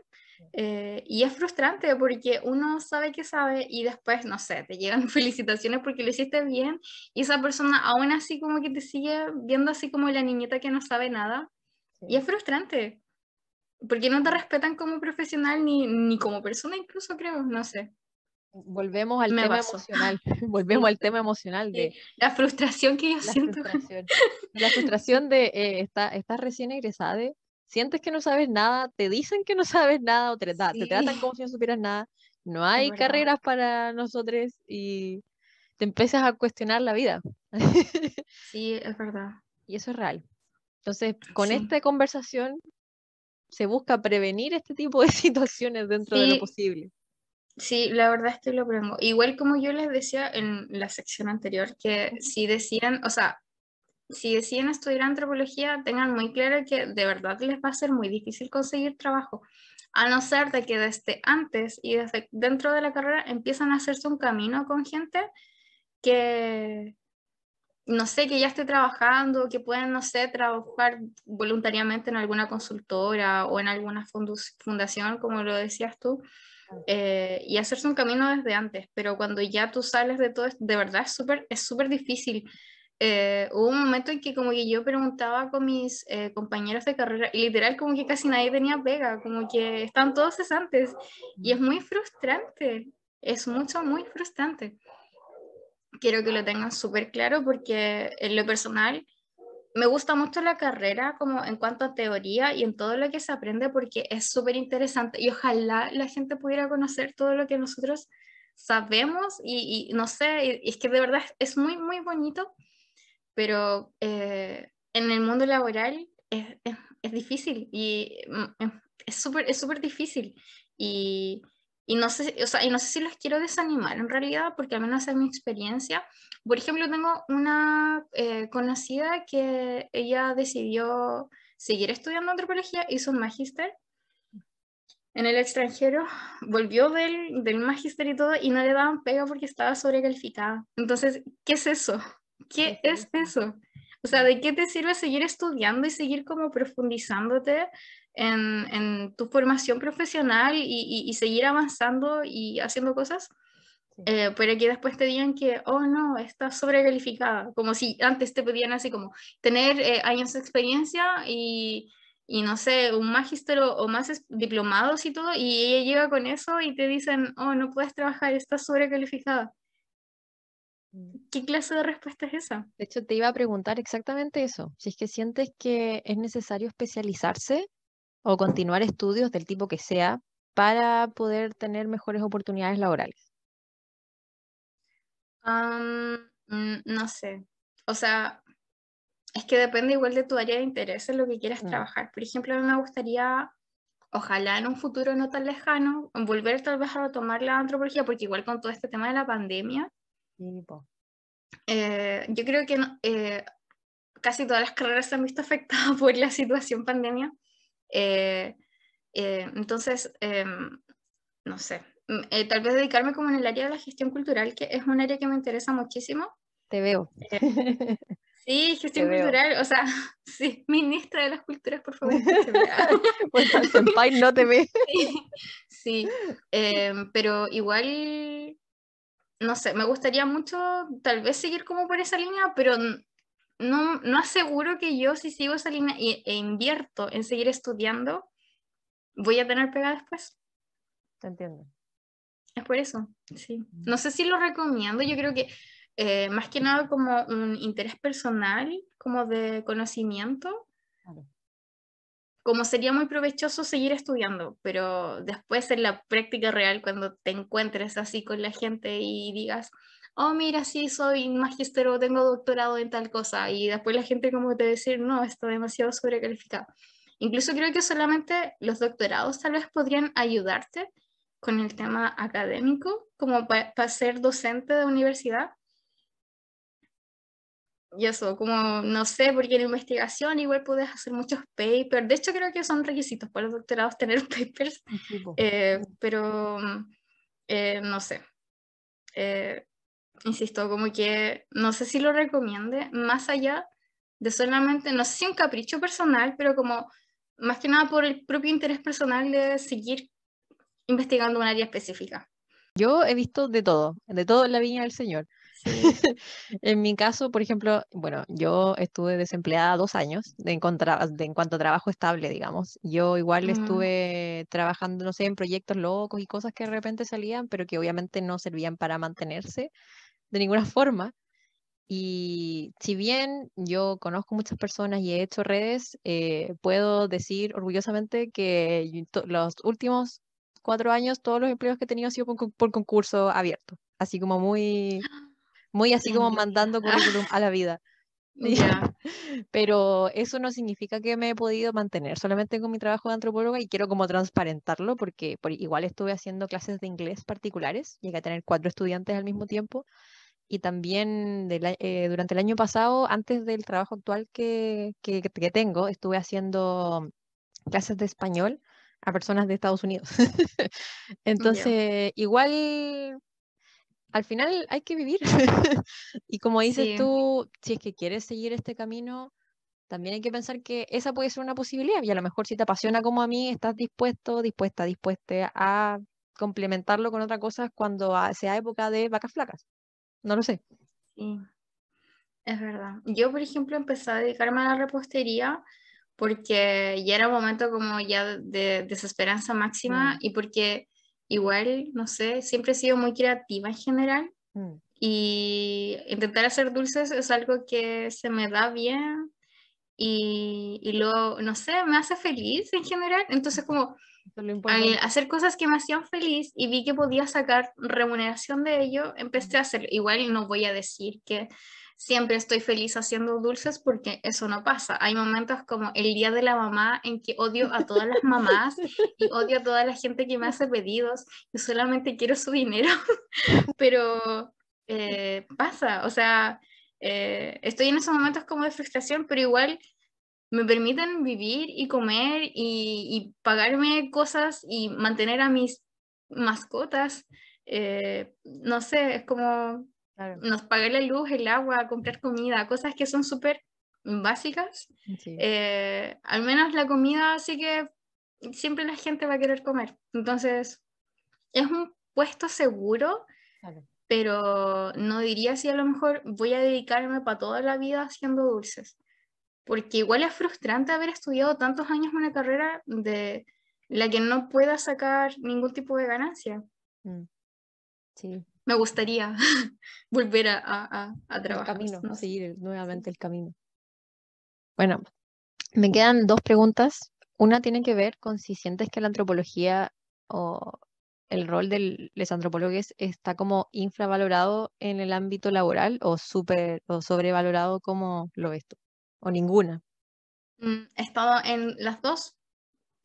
Eh, y es frustrante porque uno sabe que sabe y después, no sé, te llegan felicitaciones porque lo hiciste bien y esa persona aún así como que te sigue viendo así como la niñita que no sabe nada. Y es frustrante porque no te respetan como profesional ni, ni como persona incluso creo, no sé. Volvemos al tema emocional, volvemos al tema emocional de... La frustración que yo siento. La frustración de eh, estás recién egresada, sientes que no sabes nada, te dicen que no sabes nada o te, tratan como si no supieras nada, no hay carreras para nosotros y te empiezas a cuestionar la vida. Sí, es verdad. Y eso es real. Entonces, con esta conversación se busca prevenir este tipo de situaciones dentro de lo posible. Sí, la verdad es que lo prevengo. Igual como yo les decía en la sección anterior, que si decían, o sea, si deciden estudiar antropología, tengan muy claro que de verdad les va a ser muy difícil conseguir trabajo, a no ser de que desde antes y desde dentro de la carrera empiezan a hacerse un camino con gente que, no sé, que ya esté trabajando, que puedan, no sé, trabajar voluntariamente en alguna consultora o en alguna fundación, como lo decías tú, eh, y hacerse un camino desde antes, pero cuando ya tú sales de todo, de verdad es súper es súper difícil. Eh, hubo un momento en que como que yo preguntaba con mis eh, compañeros de carrera y literal como que casi nadie tenía pega, como que están todos cesantes y es muy frustrante, es mucho, muy frustrante quiero que lo tengan súper claro porque en lo personal me gusta mucho la carrera como en cuanto a teoría y en todo lo que se aprende porque es súper interesante y ojalá la gente pudiera conocer todo lo que nosotros sabemos y, no sé, es que de verdad es muy, muy bonito, pero eh, en el mundo laboral es, es, difícil y mm, es súper es difícil y y no sé, y no sé si los quiero desanimar en realidad, porque al menos es mi experiencia. Por ejemplo, tengo una eh, conocida que ella decidió seguir estudiando antropología, hizo un magíster en el extranjero, volvió del, del magíster y todo, y no le daban pega porque estaba sobrecalificada. Entonces, ¿qué es eso? ¿Qué es eso? O sea, ¿de qué te sirve seguir estudiando y seguir como profundizándote en, tu formación profesional y, seguir avanzando y haciendo cosas, eh, pero que después te digan que, oh no, estás sobrecalificada, como si antes te pedían así como tener eh, años de experiencia y, no sé, un magíster o, más diplomados y todo, y ella llega con eso y te dicen, oh, no puedes trabajar, estás sobrecalificada. Mm. ¿Qué clase de respuesta es esa? De hecho, te iba a preguntar exactamente eso, si es que sientes que es necesario especializarse o continuar estudios del tipo que sea para poder tener mejores oportunidades laborales? Mm, no sé. O sea, es que depende igual de tu área de interés en lo que quieras mm. trabajar. Por ejemplo, a mí me gustaría, ojalá en un futuro no tan lejano, volver tal vez a tomar la antropología, porque igual con todo este tema de la pandemia, eh, yo creo que eh, casi todas las carreras se han visto afectadas por la situación pandemia. Eh, eh, entonces, em, no sé, mm, eh, tal vez dedicarme como en el área de la gestión cultural, que es un área que me interesa muchísimo. Te veo. Sí, gestión cultural, o sea, sí, ministra de las culturas, por favor. pues al senpai no te ve. Sí, em, pero igual, no sé, me gustaría mucho tal vez seguir como por esa línea, pero no, no aseguro que yo si sigo esa línea e, invierto en seguir estudiando, voy a tener pega después. Te entiendo. Es por eso, sí. No sé si lo recomiendo, yo creo que eh, más que nada como un interés personal, como de conocimiento. Como sería muy provechoso seguir estudiando, pero después en la práctica real, cuando te encuentres así con la gente y digas, oh, mira, sí, soy magíster o tengo doctorado en tal cosa, y después la gente como te decir, no, está demasiado sobrecalificado. Incluso creo que solamente los doctorados tal vez podrían ayudarte con el tema académico, como para ser docente de universidad. Y eso, como no sé, porque en investigación igual puedes hacer muchos papers. De hecho, creo que son requisitos para los doctorados tener papers, eh, pero mm, eh, no sé. Eh, insisto, como que no sé si lo recomiende, más allá de solamente, no sé si un capricho personal, pero como más que nada por el propio interés personal de seguir investigando un área específica. Yo he visto de todo, de todo en la viña del Señor. en mi caso, por ejemplo, bueno, yo estuve desempleada dos años de en, de en cuanto a trabajo estable, digamos. Yo igual mm. estuve trabajando, no sé, en proyectos locos y cosas que de repente salían, pero que obviamente no servían para mantenerse de ninguna forma. Y si bien yo conozco muchas personas y he hecho redes, eh, puedo decir orgullosamente que los últimos cuatro años todos los empleos que he tenido han sido por, concurso abierto, así como muy, muy así como mandando currículum a la vida. Pero eso no significa que me he podido mantener solamente con mi trabajo de antropóloga y quiero como transparentarlo porque igual estuve haciendo clases de inglés particulares, llegué a tener cuatro estudiantes al mismo tiempo y también eh, durante el año pasado, antes del trabajo actual que, tengo, estuve haciendo clases de español a personas de Estados Unidos. Entonces, igual, al final hay que vivir. y como dices tú, si es que quieres seguir este camino, también hay que pensar que esa puede ser una posibilidad y a lo mejor si te apasiona como a mí, estás dispuesto, dispuesta, dispuesta a complementarlo con otras cosas cuando sea época de vacas flacas. No lo sé. Sí, es verdad. Yo, por ejemplo, empecé a dedicarme a la repostería porque ya era un momento como ya de desesperanza máxima mm. y porque igual, no sé, siempre he sido muy creativa en general mm. y intentar hacer dulces es algo que se me da bien y, y luego, no sé, me hace feliz en general. Entonces como al hacer cosas que me hacían feliz y vi que podía sacar remuneración de ello, empecé a hacerlo. Igual no voy a decir que siempre estoy feliz haciendo dulces porque eso no pasa. Hay momentos como el día de la mamá en que odio a todas las mamás y odio a toda la gente que me hace pedidos y solamente quiero su dinero, pero eh, pasa, o sea, eh, estoy en esos momentos como de frustración, pero igual me permiten vivir y comer y, pagarme cosas y mantener a mis mascotas. Eh, no sé, es como nos pagar la luz, el agua, comprar comida, cosas que son súper básicas. Eh, al menos la comida así que siempre la gente va a querer comer. Entonces, es un puesto seguro, pero no diría si a lo mejor voy a dedicarme para toda la vida haciendo dulces porque igual es frustrante haber estudiado tantos años una carrera de la que no pueda sacar ningún tipo de ganancia. Mm. Sí. Me gustaría volver a, trabajar. seguir nuevamente el camino. Bueno, me quedan dos preguntas. Una tiene que ver con si sientes que la antropología o el rol de los antropólogos está como infravalorado en el ámbito laboral o, super, o sobrevalorado como lo ves tú o ninguna. Mm, he estado en las dos.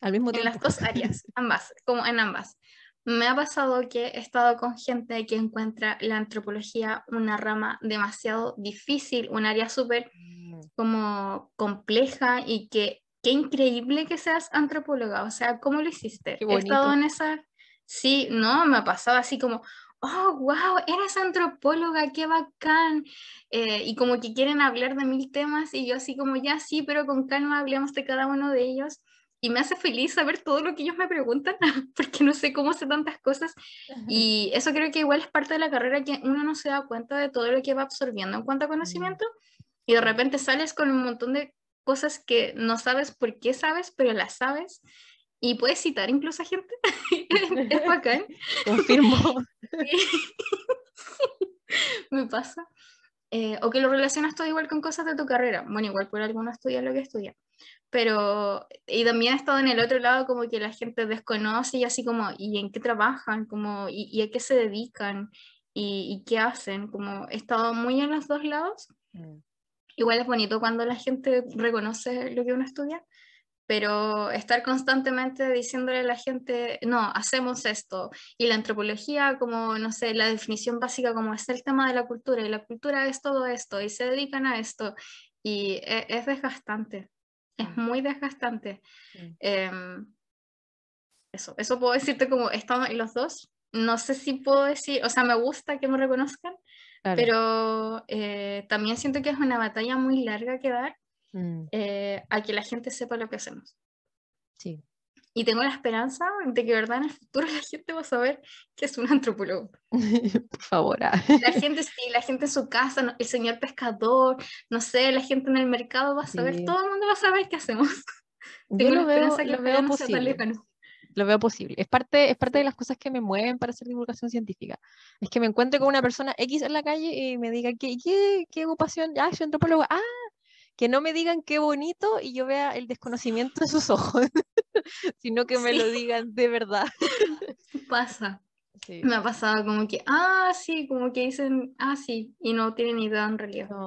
Al mismo tiempo. En las dos áreas, ambas, como en ambas. Me ha pasado que he estado con gente que encuentra la antropología una rama demasiado difícil, un área súper mm. como compleja y que qué increíble que seas antropóloga, o sea, ¿cómo lo hiciste? He estado en esa, sí, no, me ha pasado así como, oh, wow, eres antropóloga, qué bacán. Eh, y como que quieren hablar de mil temas y yo así como, ya sí, pero con calma hablemos de cada uno de ellos. Y me hace feliz saber todo lo que ellos me preguntan, porque no sé cómo sé tantas cosas. Y eso creo que igual es parte de la carrera que uno no se da cuenta de todo lo que va absorbiendo en cuanto a mm. conocimiento. Y de repente sales con un montón de cosas que no sabes por qué sabes, pero las sabes y puedes citar incluso a gente. es bacán. Confirmo. Me pasa. Eh, o que lo relacionas todo igual con cosas de tu carrera. Bueno, igual por alguno estudia lo que estudia. Pero, y también he estado en el otro lado como que la gente desconoce y así como, ¿y en qué trabajan? Como, ¿y, a qué se dedican? ¿Y, qué hacen? Como he estado muy en los dos lados. Mm. Igual es bonito cuando la gente reconoce lo que uno estudia pero estar constantemente diciéndole a la gente, no, hacemos esto. Y la antropología, como, no sé, la definición básica, como es el tema de la cultura, y la cultura es todo esto, y se dedican a esto, y e, es, desgastante, es mm. muy desgastante. Em, eso, eso puedo decirte como estamos los dos. No sé si puedo decir, o sea, me gusta que me reconozcan, pero eh, también siento que es una batalla muy larga que dar Mm. Eh, a que la gente sepa lo que hacemos. Sí. Y tengo la esperanza de que, verdad, en el futuro la gente va a saber que es un antropólogo. Por favor. Ah. La gente, sí, la gente en su casa, el señor pescador, no sé, la gente en el mercado va a saber, todo el mundo va a saber qué hacemos. Yo lo la veo, esperanza que lo veo posible. Lo veo posible. Es parte, es parte de las cosas que me mueven para hacer divulgación científica. Es que me encuentre con una persona X en la calle y me diga, ¿qué, qué, qué ocupación? Ah, soy antropólogo. Ah, que no me digan qué bonito y yo vea el desconocimiento de sus ojos, sino que me lo digan de verdad. Pasa. Me ha pasado como que, ah, sí, como que dicen, ah, sí, y no tienen idea en realidad.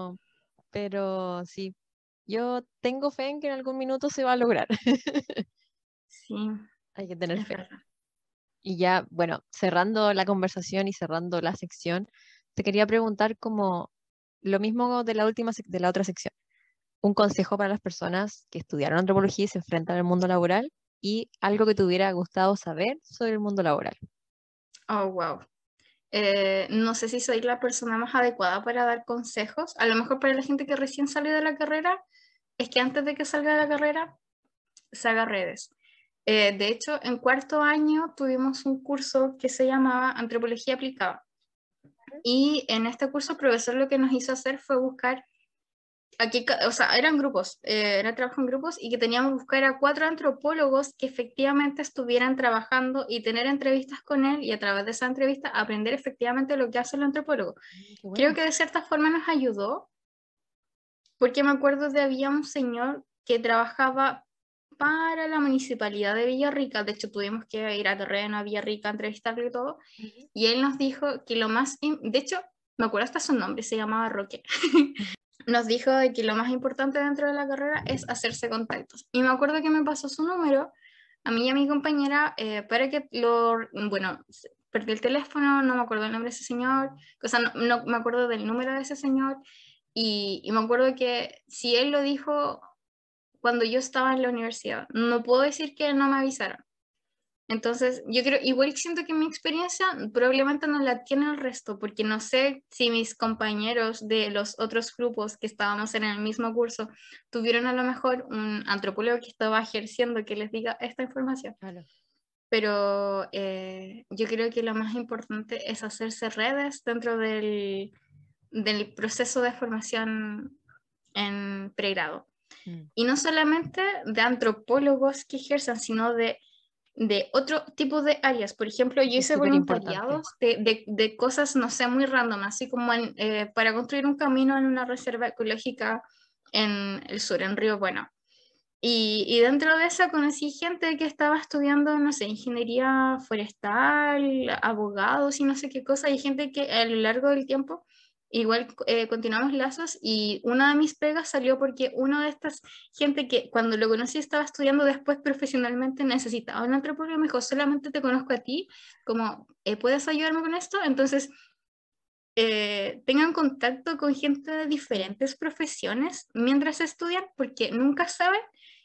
pero sí, yo tengo fe en que en algún minuto se va a lograr. sí. Hay que tener fe. Y ya, bueno, cerrando la conversación y cerrando la sección, te quería preguntar como lo mismo de la última de la otra sección un consejo para las personas que estudiaron antropología y se enfrentan al mundo laboral y algo que te hubiera gustado saber sobre el mundo laboral. Oh, wow. Eh, no sé si soy la persona más adecuada para dar consejos. A lo mejor para la gente que recién salió de la carrera, es que antes de que salga de la carrera, se haga redes. Eh, de hecho, en cuarto año tuvimos un curso que se llamaba Antropología Aplicada. Y en este curso el profesor lo que nos hizo hacer fue buscar aquí, o sea, eran grupos, eh, era trabajo en grupos y que teníamos que buscar a cuatro antropólogos que efectivamente estuvieran trabajando y tener entrevistas con él y a través de esa entrevista aprender efectivamente lo que hace el antropólogo. Ah, Creo que de cierta forma nos ayudó porque me acuerdo de había un señor que trabajaba para la municipalidad de Villarrica, de hecho tuvimos que ir a terreno a Villarrica a entrevistarlo y todo, y él nos dijo que lo más, de hecho me acuerdo hasta su nombre, se llamaba Roque nos dijo de que lo más importante dentro de la carrera es hacerse contactos. Y me acuerdo que me pasó su número a mí y a mi compañera eh, para que lo, bueno, perdí el teléfono, no me acuerdo el nombre de ese señor, o sea, no, me acuerdo del número de ese señor. y me acuerdo que si él lo dijo cuando yo estaba en la universidad, no puedo decir que no me avisaron, entonces, yo creo, igual siento que mi experiencia probablemente no la tiene el resto, porque no sé si mis compañeros de los otros grupos que estábamos en el mismo curso tuvieron a lo mejor un antropólogo que estaba ejerciendo que les diga esta información. Pero eh, yo creo que lo más importante es hacerse redes dentro del, proceso de formación en pregrado. Mm. Y no solamente de antropólogos que ejercen, sino de de otro tipo de áreas. Por ejemplo, yo hice voluntariados de, de, cosas, no sé, muy random, así como eh, para construir un camino en una reserva ecológica en el sur, en Río Bueno. Y, y dentro de esa conocí gente que estaba estudiando, no sé, ingeniería forestal, abogados y no sé qué cosa, y gente que a lo largo del tiempo igual eh, continuamos lazos y una de mis pegas salió porque uno de estas gente que cuando lo conocí estaba estudiando después profesionalmente necesitaba un antropólogo, me dijo, solamente te conozco a ti, como, eh, ¿puedes ayudarme con esto? Entonces, eh, tengan contacto con gente de diferentes profesiones mientras estudian porque nunca saben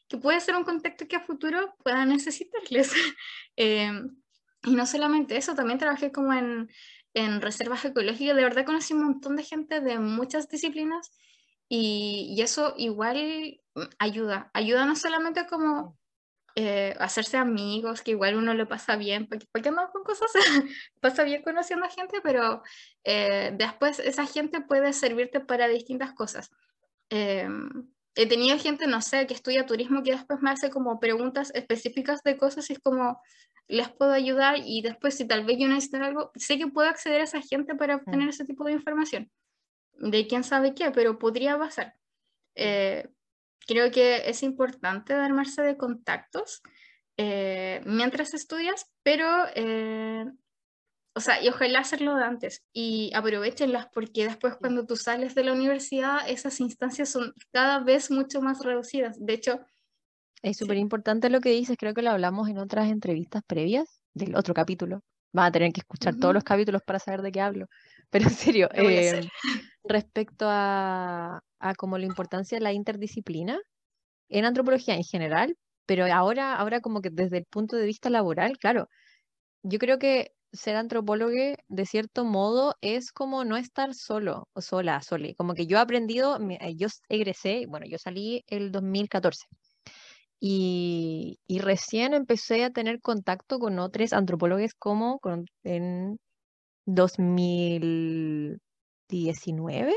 que puede ser un contacto que a futuro pueda necesitarles. Em, y no solamente eso, también trabajé como en en reservas ecológicas. De verdad conocí un montón de gente de muchas disciplinas y, eso igual mm, ayuda. Ayuda no solamente como eh, hacerse amigos, que igual uno lo pasa bien, porque, porque con cosas, pasa bien conociendo a gente, pero eh, después esa gente puede servirte para distintas cosas. Em, he tenido gente, no sé, que estudia turismo que después me hace como preguntas específicas de cosas y es como, les puedo ayudar y después si tal vez yo necesito algo, sé que puedo acceder a esa gente para mm. obtener ese tipo de información, de quién sabe qué, pero podría pasar. Eh, creo que es importante armarse de contactos eh, mientras estudias, pero eh, o sea, y ojalá hacerlo de antes y aprovechenlas porque después cuando tú sales de la universidad esas instancias son cada vez mucho más reducidas. De hecho... Es súper importante lo que dices, creo que lo hablamos en otras entrevistas previas del otro capítulo. van a tener que escuchar todos los capítulos para saber de qué hablo. Pero en serio, em, respecto a, a como la importancia de la interdisciplina en antropología en general, pero ahora, ahora como que desde el punto de vista laboral, claro, yo creo que ser antropólogo de cierto modo es como no estar solo o sola, solo. Como que yo he aprendido, eh, yo egresé, bueno, yo salí el 2014 y, y recién empecé a tener contacto con otros antropólogos como en 2019.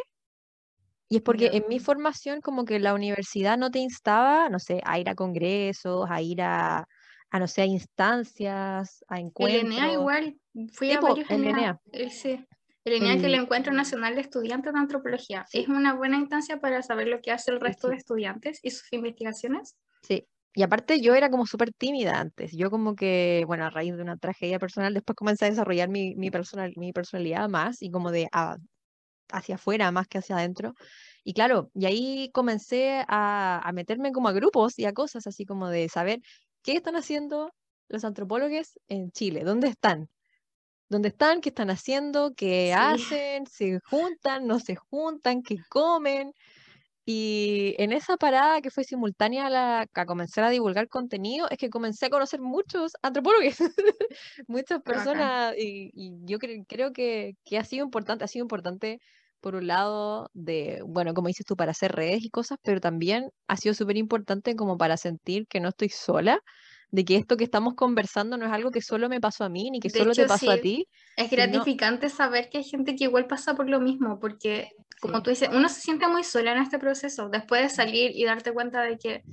Y es porque en mi formación como que la universidad no te instaba, no sé, a ir a congresos, a ir a a no sé, instancias, a encuentros. El ENEA igual, fui a varios el ENEA. Sí. El ENEA que es el mm. Encuentro Nacional de Estudiantes de Antropología. Es una buena instancia para saber lo que hace el resto de estudiantes y sus investigaciones. Sí, y aparte yo era como súper tímida antes. Yo como que, bueno, a raíz de una tragedia personal, después comencé a desarrollar mi, mi, personal, mi personalidad más y como de hacia afuera más que hacia adentro. Y claro, y ahí comencé a, a, meterme como a grupos y a cosas así como de saber ¿Qué están haciendo los antropólogos en Chile? ¿Dónde están? ¿Dónde están? ¿Qué están haciendo? ¿Qué hacen? ¿Se juntan? ¿No se juntan? ¿Qué comen? Y en esa parada que fue simultánea a, comenzar a divulgar contenido, es que comencé a conocer muchos antropólogos, muchas personas, y, yo creo que, que, ha sido importante, ha sido importante por un lado, de, bueno, como dices tú, para hacer redes y cosas, pero también ha sido súper importante como para sentir que no estoy sola, de que esto que estamos conversando no es algo que solo me pasó a mí ni que solo te pasó a ti. Es gratificante saber que hay gente que igual pasa por lo mismo, porque como tú dices, uno se siente muy sola en este proceso, después de salir y darte cuenta de que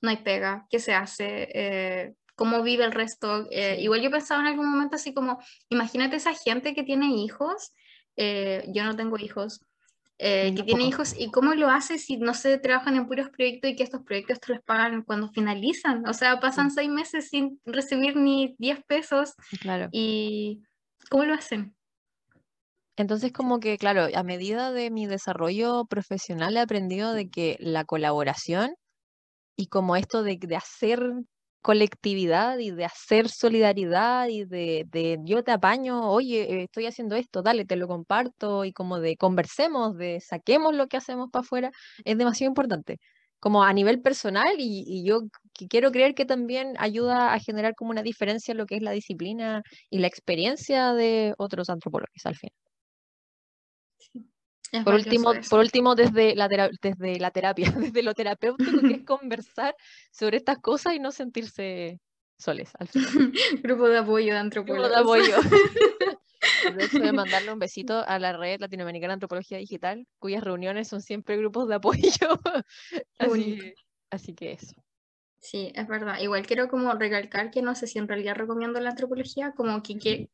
no hay pega, qué se hace, eh, cómo vive el resto. Eh, igual yo pensaba en algún momento así como, imagínate esa gente que tiene hijos eh, yo no tengo hijos, eh, que tiene hijos, ¿y cómo lo hace si no se trabajan en puros proyectos y que estos proyectos te los pagan cuando finalizan? O sea, pasan seis meses sin recibir ni 10 pesos. Claro. ¿Y cómo lo hacen? Entonces, como que, claro, a medida de mi desarrollo profesional he aprendido de que la colaboración y como esto de hacer colectividad y de hacer solidaridad y de, de, yo te apaño, oye, eh, estoy haciendo esto, dale, te lo comparto y como de conversemos, de saquemos lo que hacemos para afuera, es demasiado importante. Como a nivel personal y, y yo quiero creer que también ayuda a generar como una diferencia en lo que es la disciplina y la experiencia de otros antropólogos al final por último, por último desde, la desde la terapia, desde lo terapéutico, que es conversar sobre estas cosas y no sentirse soles. Al Grupo de apoyo de antropología. Grupo de apoyo. De voy a mandarle un besito a la red latinoamericana antropología digital, cuyas reuniones son siempre grupos de apoyo. así, que eso. Sí, es verdad. Igual quiero como recalcar que no sé si en realidad recomiendo la antropología, como que, que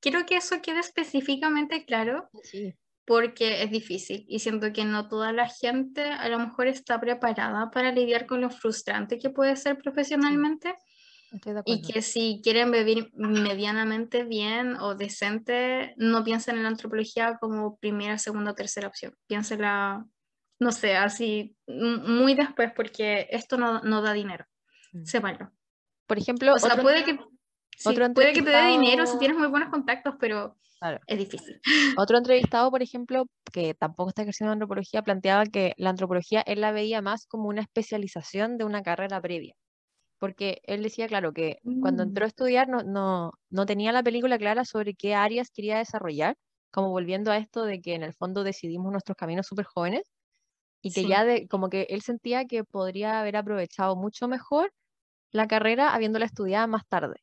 quiero que eso quede específicamente claro. Sí porque es difícil y siento que no toda la gente a lo mejor está preparada para lidiar con lo frustrante que puede ser profesionalmente y que si quieren vivir medianamente bien o decente, no piensen en la antropología como primera, segunda o tercera opción, piénsela, no sé, así muy después porque esto no, da dinero, se vale Por ejemplo, o sea, puede puede que te dé dinero si tienes muy buenos contactos, pero es difícil. Otro entrevistado, por ejemplo, que tampoco está ejerciendo antropología, planteaba que la antropología él la veía más como una especialización de una carrera previa. Porque él decía, claro, que cuando entró a mm. estudiar no, no, tenía la película clara sobre qué áreas quería desarrollar, como volviendo a esto de que en el fondo decidimos nuestros caminos súper jóvenes y que ya como que él sentía que podría haber aprovechado mucho mejor la carrera habiéndola estudiada más tarde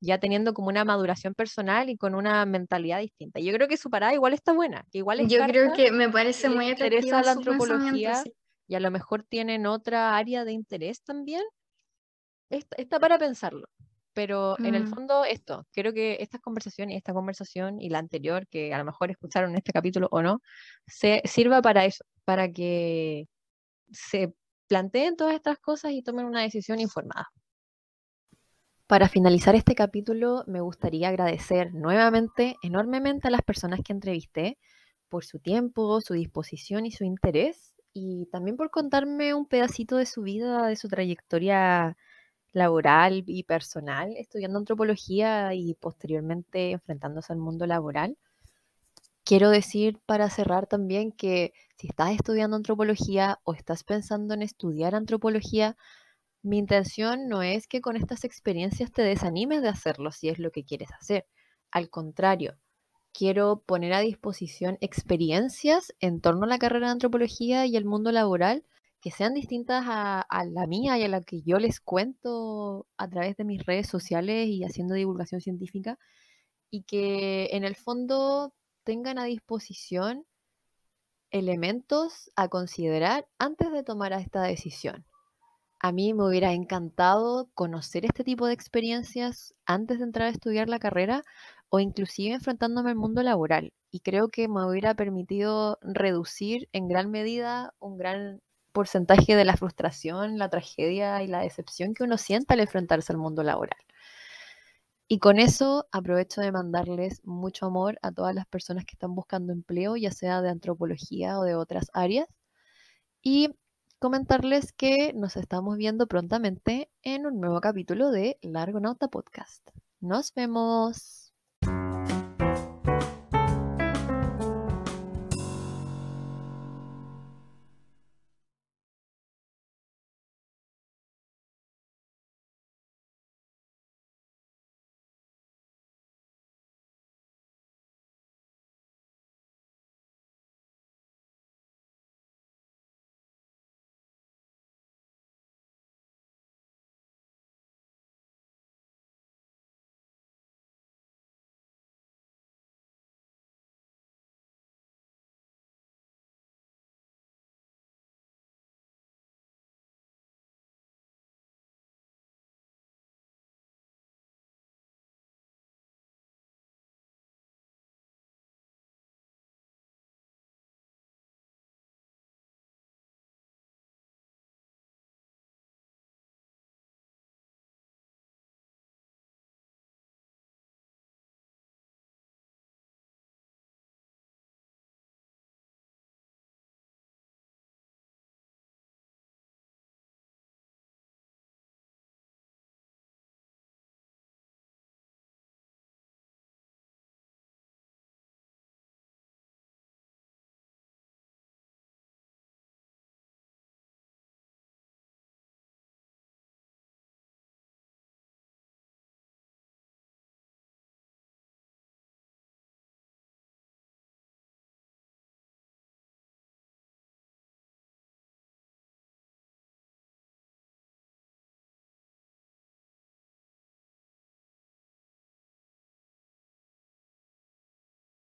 ya teniendo como una maduración personal y con una mentalidad distinta. Yo creo que su parada igual está buena, que igual es Yo creo que me parece muy atractiva la antropología y a lo mejor tienen otra área de interés también. Está, para pensarlo, pero en el mm. fondo esto, creo que estas conversaciones, esta conversación y la anterior que a lo mejor escucharon en este capítulo o no, se sirva para eso, para que se planteen todas estas cosas y tomen una decisión informada. Para finalizar este capítulo, me gustaría agradecer nuevamente enormemente a las personas que entrevisté por su tiempo, su disposición y su interés, y también por contarme un pedacito de su vida, de su trayectoria laboral y personal, estudiando antropología y posteriormente enfrentándose al mundo laboral. Quiero decir para cerrar también que si estás estudiando antropología o estás pensando en estudiar antropología, mi intención no es que con estas experiencias te desanimes de hacerlo si es lo que quieres hacer. Al contrario, quiero poner a disposición experiencias en torno a la carrera de antropología y el mundo laboral que sean distintas a, la mía y a la que yo les cuento a través de mis redes sociales y haciendo divulgación científica y que en el fondo tengan a disposición elementos a considerar antes de tomar esta decisión. A mí me hubiera encantado conocer este tipo de experiencias antes de entrar a estudiar la carrera o inclusive enfrentándome al mundo laboral. Y creo que me hubiera permitido reducir en gran medida un gran porcentaje de la frustración, la tragedia y la decepción que uno siente al enfrentarse al mundo laboral. Y con eso aprovecho de mandarles mucho amor a todas las personas que están buscando empleo, ya sea de antropología o de otras áreas. Y comentarles que nos estamos viendo prontamente en un nuevo capítulo de Largo Nauta Podcast. Nos vemos.